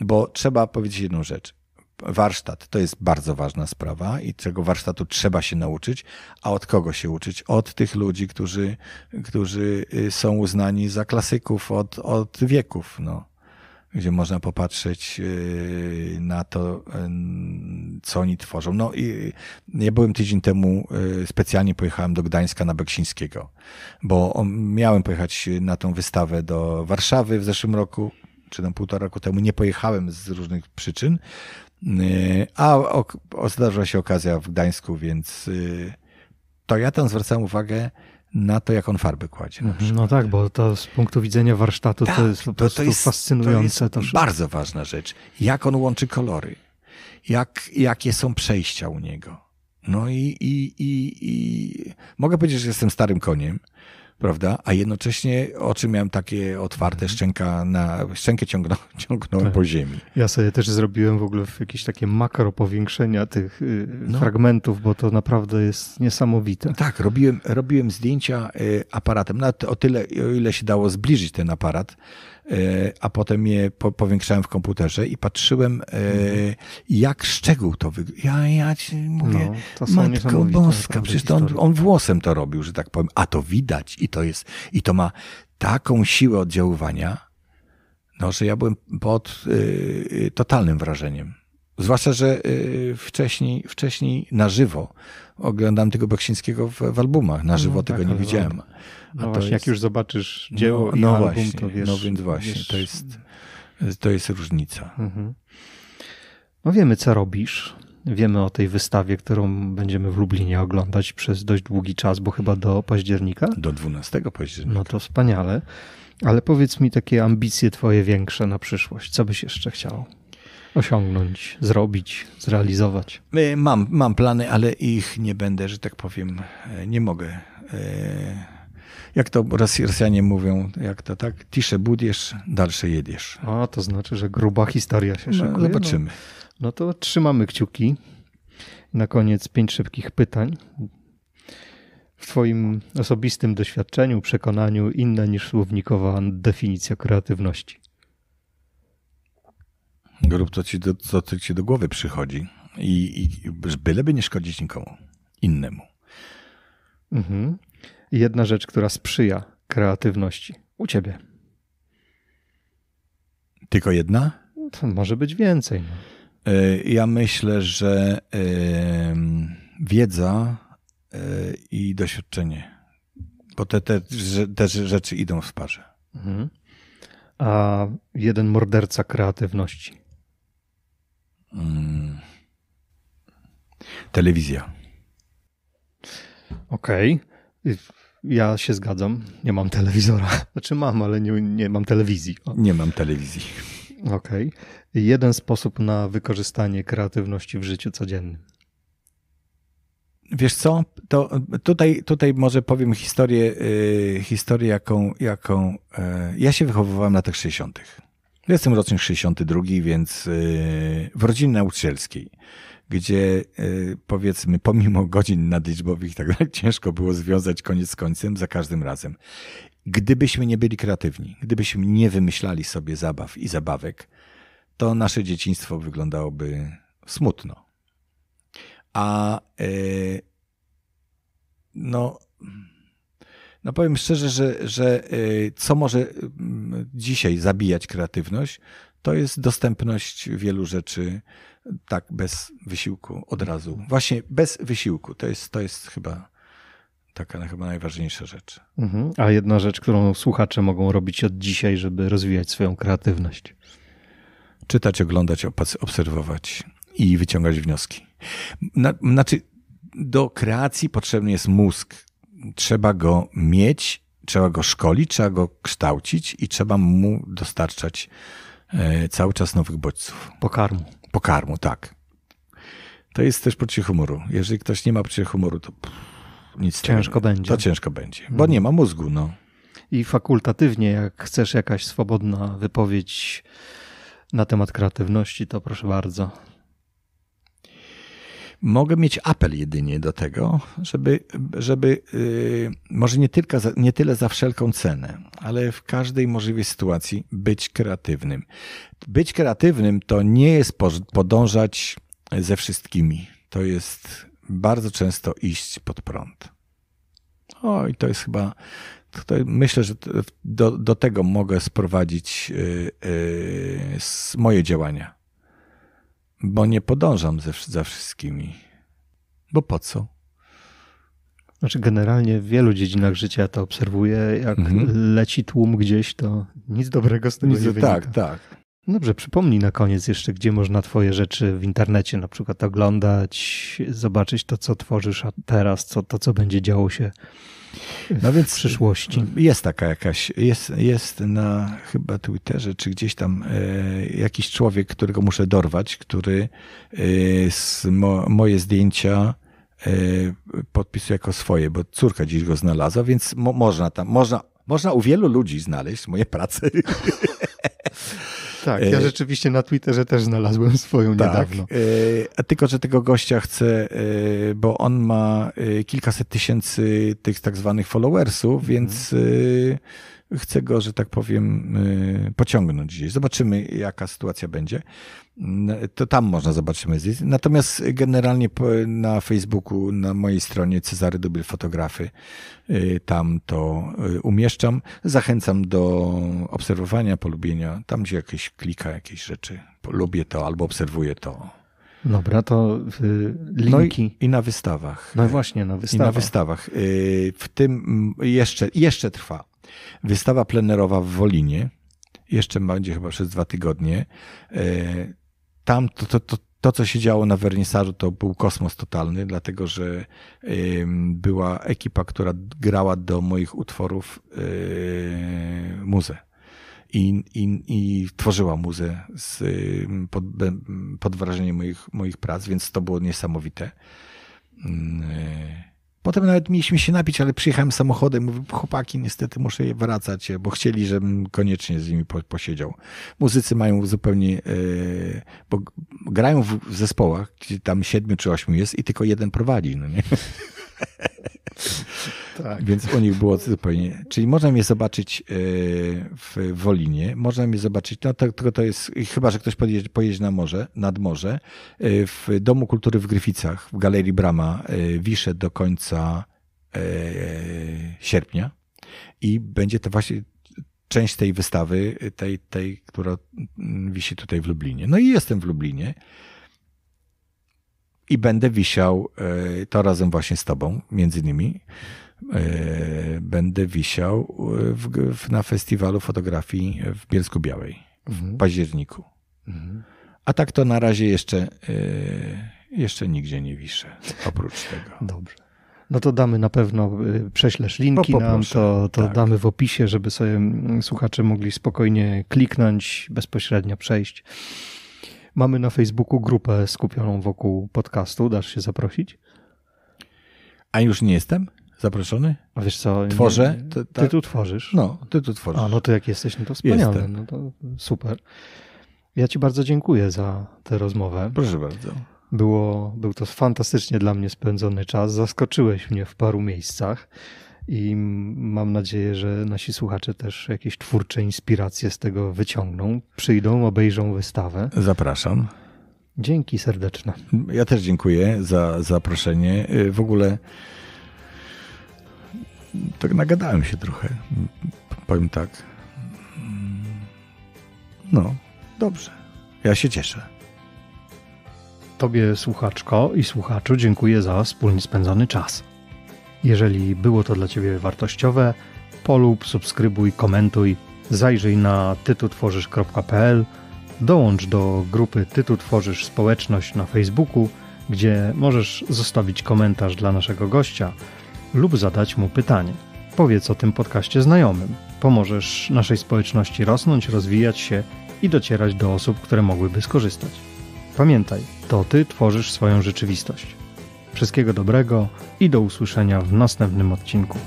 Bo trzeba powiedzieć jedną rzecz warsztat to jest bardzo ważna sprawa i tego warsztatu trzeba się nauczyć. A od kogo się uczyć? Od tych ludzi, którzy, którzy y, są uznani za klasyków od, od wieków. No. Gdzie można popatrzeć y, na to, y, co oni tworzą. No i ja byłem tydzień temu, specjalnie pojechałem do Gdańska na Beksińskiego, bo miałem pojechać na tą wystawę do Warszawy w zeszłym roku, czy tam półtora roku temu. Nie pojechałem z różnych przyczyn. E, a o, o, zdarzyła się okazja w Gdańsku, więc y, to ja tam zwracałem uwagę na to, jak on farby kładzie. Mhm, no tak, bo to z punktu widzenia warsztatu tak, to jest po prostu to, jest, fascynujące. To jest to bardzo ważna rzecz. Jak on łączy kolory, jak, jakie są przejścia u niego. No i, i, i, i mogę powiedzieć, że jestem starym koniem, prawda? A jednocześnie oczy miałem takie otwarte, mhm. szczęka na, szczękę ciągną, ciągnąłem tak. po ziemi. Ja sobie też zrobiłem w ogóle jakieś takie makro powiększenia tych y, no. fragmentów, bo to naprawdę jest niesamowite. Tak, robiłem, robiłem zdjęcia y, aparatem, nawet o tyle, o ile się dało zbliżyć ten aparat, E, a potem je powiększałem w komputerze i patrzyłem, e, jak szczegół to wygląda. Ja, ja ci mówię, no, matko boska, przecież to on, on włosem to robił, że tak powiem, a to widać i to jest, i to ma taką siłę oddziaływania, no, że ja byłem pod y, totalnym wrażeniem. Zwłaszcza, że y, wcześniej, wcześniej na żywo oglądam tego Baksińskiego w, w albumach. Na mm, żywo no, tego tak, nie widziałem. Tak. No A właśnie, jest... jak już zobaczysz dzieło no, i no album, właśnie, to wiesz... No więc właśnie, wiesz... to, jest, mm. to jest różnica. Mhm. No wiemy, co robisz. Wiemy o tej wystawie, którą będziemy w Lublinie oglądać przez dość długi czas, bo chyba do października? Do 12 października. No to wspaniale. Ale powiedz mi takie ambicje twoje większe na przyszłość. Co byś jeszcze chciał osiągnąć, zrobić, zrealizować? E, mam, mam plany, ale ich nie będę, że tak powiem, e, nie mogę e, jak to Rosjanie mówią, jak to tak, tisze budiesz, dalsze jedziesz. A, to znaczy, że gruba historia się no, szykuje. No, zobaczymy. No, no to trzymamy kciuki. Na koniec pięć szybkich pytań. W Twoim osobistym doświadczeniu, przekonaniu inna niż słownikowa definicja kreatywności? Grób to, ci do, to, co ci do głowy przychodzi i, i byleby nie szkodzić nikomu innemu. Mhm jedna rzecz, która sprzyja kreatywności u ciebie? Tylko jedna? To może być więcej. No. E, ja myślę, że e, wiedza e, i doświadczenie, bo te, te, te rzeczy idą w parze. Mhm. A jeden morderca kreatywności? Mm. Telewizja. Okej. Okay. Ja się zgadzam. Nie mam telewizora. Znaczy mam, ale nie, nie mam telewizji. O. Nie mam telewizji. Okej. Okay. Jeden sposób na wykorzystanie kreatywności w życiu codziennym. Wiesz co, to tutaj, tutaj może powiem historię, yy, historię jaką, jaką yy, ja się wychowywałem na tych 60. Jestem rocznik 62, więc yy, w rodzinie nauczycielskiej gdzie e, powiedzmy pomimo godzin nadliczbowych i tak dalej ciężko było związać koniec z końcem za każdym razem. Gdybyśmy nie byli kreatywni, gdybyśmy nie wymyślali sobie zabaw i zabawek, to nasze dzieciństwo wyglądałoby smutno. A yy, no, no powiem szczerze, że, że yy, co może mm, dzisiaj zabijać kreatywność, to jest dostępność wielu rzeczy, tak, bez wysiłku od razu. Właśnie bez wysiłku. To jest, to jest chyba taka chyba najważniejsza rzecz. Mhm. A jedna rzecz, którą słuchacze mogą robić od dzisiaj, żeby rozwijać swoją kreatywność. Czytać, oglądać, obserwować i wyciągać wnioski. Na, znaczy, do kreacji potrzebny jest mózg. Trzeba go mieć, trzeba go szkolić, trzeba go kształcić i trzeba mu dostarczać e, cały czas nowych bodźców. Pokarmu. Pokarmu, tak. To jest też poczucie humoru. Jeżeli ktoś nie ma poczucia humoru, to nic Ciężko będzie. To ciężko będzie, bo mhm. nie ma mózgu, no. I fakultatywnie, jak chcesz jakaś swobodna wypowiedź na temat kreatywności, to proszę bardzo. Mogę mieć apel jedynie do tego, żeby, żeby y, może nie, tylko za, nie tyle za wszelką cenę, ale w każdej możliwej sytuacji być kreatywnym. Być kreatywnym to nie jest podążać ze wszystkimi. To jest bardzo często iść pod prąd. Oj, to jest chyba. To myślę, że do, do tego mogę sprowadzić y, y, moje działania bo nie podążam ze, za wszystkimi. Bo po co? Znaczy, generalnie w wielu dziedzinach życia to obserwuję. Jak mhm. leci tłum gdzieś, to nic dobrego z tego nic, nie wynika. Tak, tak. No dobrze, przypomnij na koniec jeszcze, gdzie można Twoje rzeczy w internecie na przykład oglądać, zobaczyć to, co tworzysz teraz, co, to, co będzie działo się no więc w przyszłości. Jest taka jakaś, jest, jest na chyba Twitterze, czy gdzieś tam e, jakiś człowiek, którego muszę dorwać, który e, mo, moje zdjęcia y, podpisuje jako swoje, bo córka dziś go znalazła, więc mo, można tam, można, można u wielu ludzi znaleźć moje prace. Tak, e, ja rzeczywiście na Twitterze też znalazłem swoją tak, niedawno. E, tylko, że tego gościa chcę, e, bo on ma e, kilkaset tysięcy tych tak zwanych followersów, mhm. więc chcę go, że tak powiem, y, pociągnąć gdzieś. Zobaczymy, jaka sytuacja będzie. To tam można zobaczyć. Natomiast generalnie na Facebooku, na mojej stronie Cezary Dubiel Fotografy, y, tam to y, umieszczam. Zachęcam do obserwowania, polubienia, tam gdzie jakieś klika, jakieś rzeczy. Lubię to albo obserwuję to. Dobra, to linki. No i, i, na wystawach. No właśnie, na wystawach. I na wystawach. W tym jeszcze, jeszcze trwa. Wystawa plenerowa w Wolinie, jeszcze będzie chyba przez dwa tygodnie. E, tam to, to, to, to, co się działo na wernisarzu, to był kosmos totalny, dlatego że była ekipa, która grała do moich utworów e, muzę. I, i, i, tworzyła muzę z, pod, pod wrażeniem moich, moich prac, więc to było niesamowite. Mm, e, Potem nawet mieliśmy się napić, ale przyjechałem samochodem. Mówię, chłopaki, niestety muszę je wracać, e, bo chcieli, żebym koniecznie z nimi posiedział. Muzycy mają zupełnie, e, bo grają w zespołach, gdzie tam siedmiu czy ośmiu jest i tylko jeden prowadzi. No nie? tak. Więc u nich było zupełnie. Czyli można mnie zobaczyć e, w Wolinie, można mnie zobaczyć, no to, tak, to, to jest, chyba że ktoś pojedzie, pojedzie na morze, nad morze, e, w Domu Kultury w Gryficach, w Galerii Brama, e, wiszę do końca sierpnia i będzie to właśnie część tej wystawy, tej, tej, która mm, wisi tutaj w Lublinie. No i jestem w Lublinie i będę wisiał e, to razem właśnie z tobą, między innymi. E, będę wisiał e, w, w, na festiwalu fotografii w Bielsku Białej w mhm. październiku. Mhm. A tak to na razie jeszcze, jeszcze nigdzie nie wiszę, oprócz tego. Dobrze. No to damy na pewno, prześlesz linki po, nam, to, to tak. damy w opisie, żeby sobie mm, słuchacze mogli spokojnie kliknąć, bezpośrednio przejść. Mamy na Facebooku grupę skupioną wokół podcastu. Dasz się zaprosić? A już nie jestem zaproszony? A wiesz co? Tworzę. Nie, ty, tu tworzysz. No, ty tu tworzysz. A no to jak jesteś, no to wspaniale. Jestem. No to super. Ja ci bardzo dziękuję za tę rozmowę. Proszę bardzo. Było, był to fantastycznie dla mnie spędzony czas. Zaskoczyłeś mnie w paru miejscach i mam nadzieję, że nasi słuchacze też jakieś twórcze inspiracje z tego wyciągną, przyjdą, obejrzą wystawę. Zapraszam. Dzięki serdeczne. Ja też dziękuję za zaproszenie. Y, w ogóle tak nagadałem się trochę. Powiem tak. Mm, no, dobrze. Ja się cieszę. Tobie, słuchaczko i słuchaczu, dziękuję za wspólnie spędzony czas. Jeżeli było to dla Ciebie wartościowe, polub, subskrybuj, komentuj, zajrzyj na tytutworzysz.pl, dołącz do grupy Tytu Tworzysz Społeczność na Facebooku, gdzie możesz zostawić komentarz dla naszego gościa lub zadać mu pytanie. Powiedz o tym podcaście znajomym. Pomożesz naszej społeczności rosnąć, rozwijać się i docierać do osób, które mogłyby skorzystać. Pamiętaj, to ty tworzysz swoją rzeczywistość. Wszystkiego dobrego i do usłyszenia w następnym odcinku.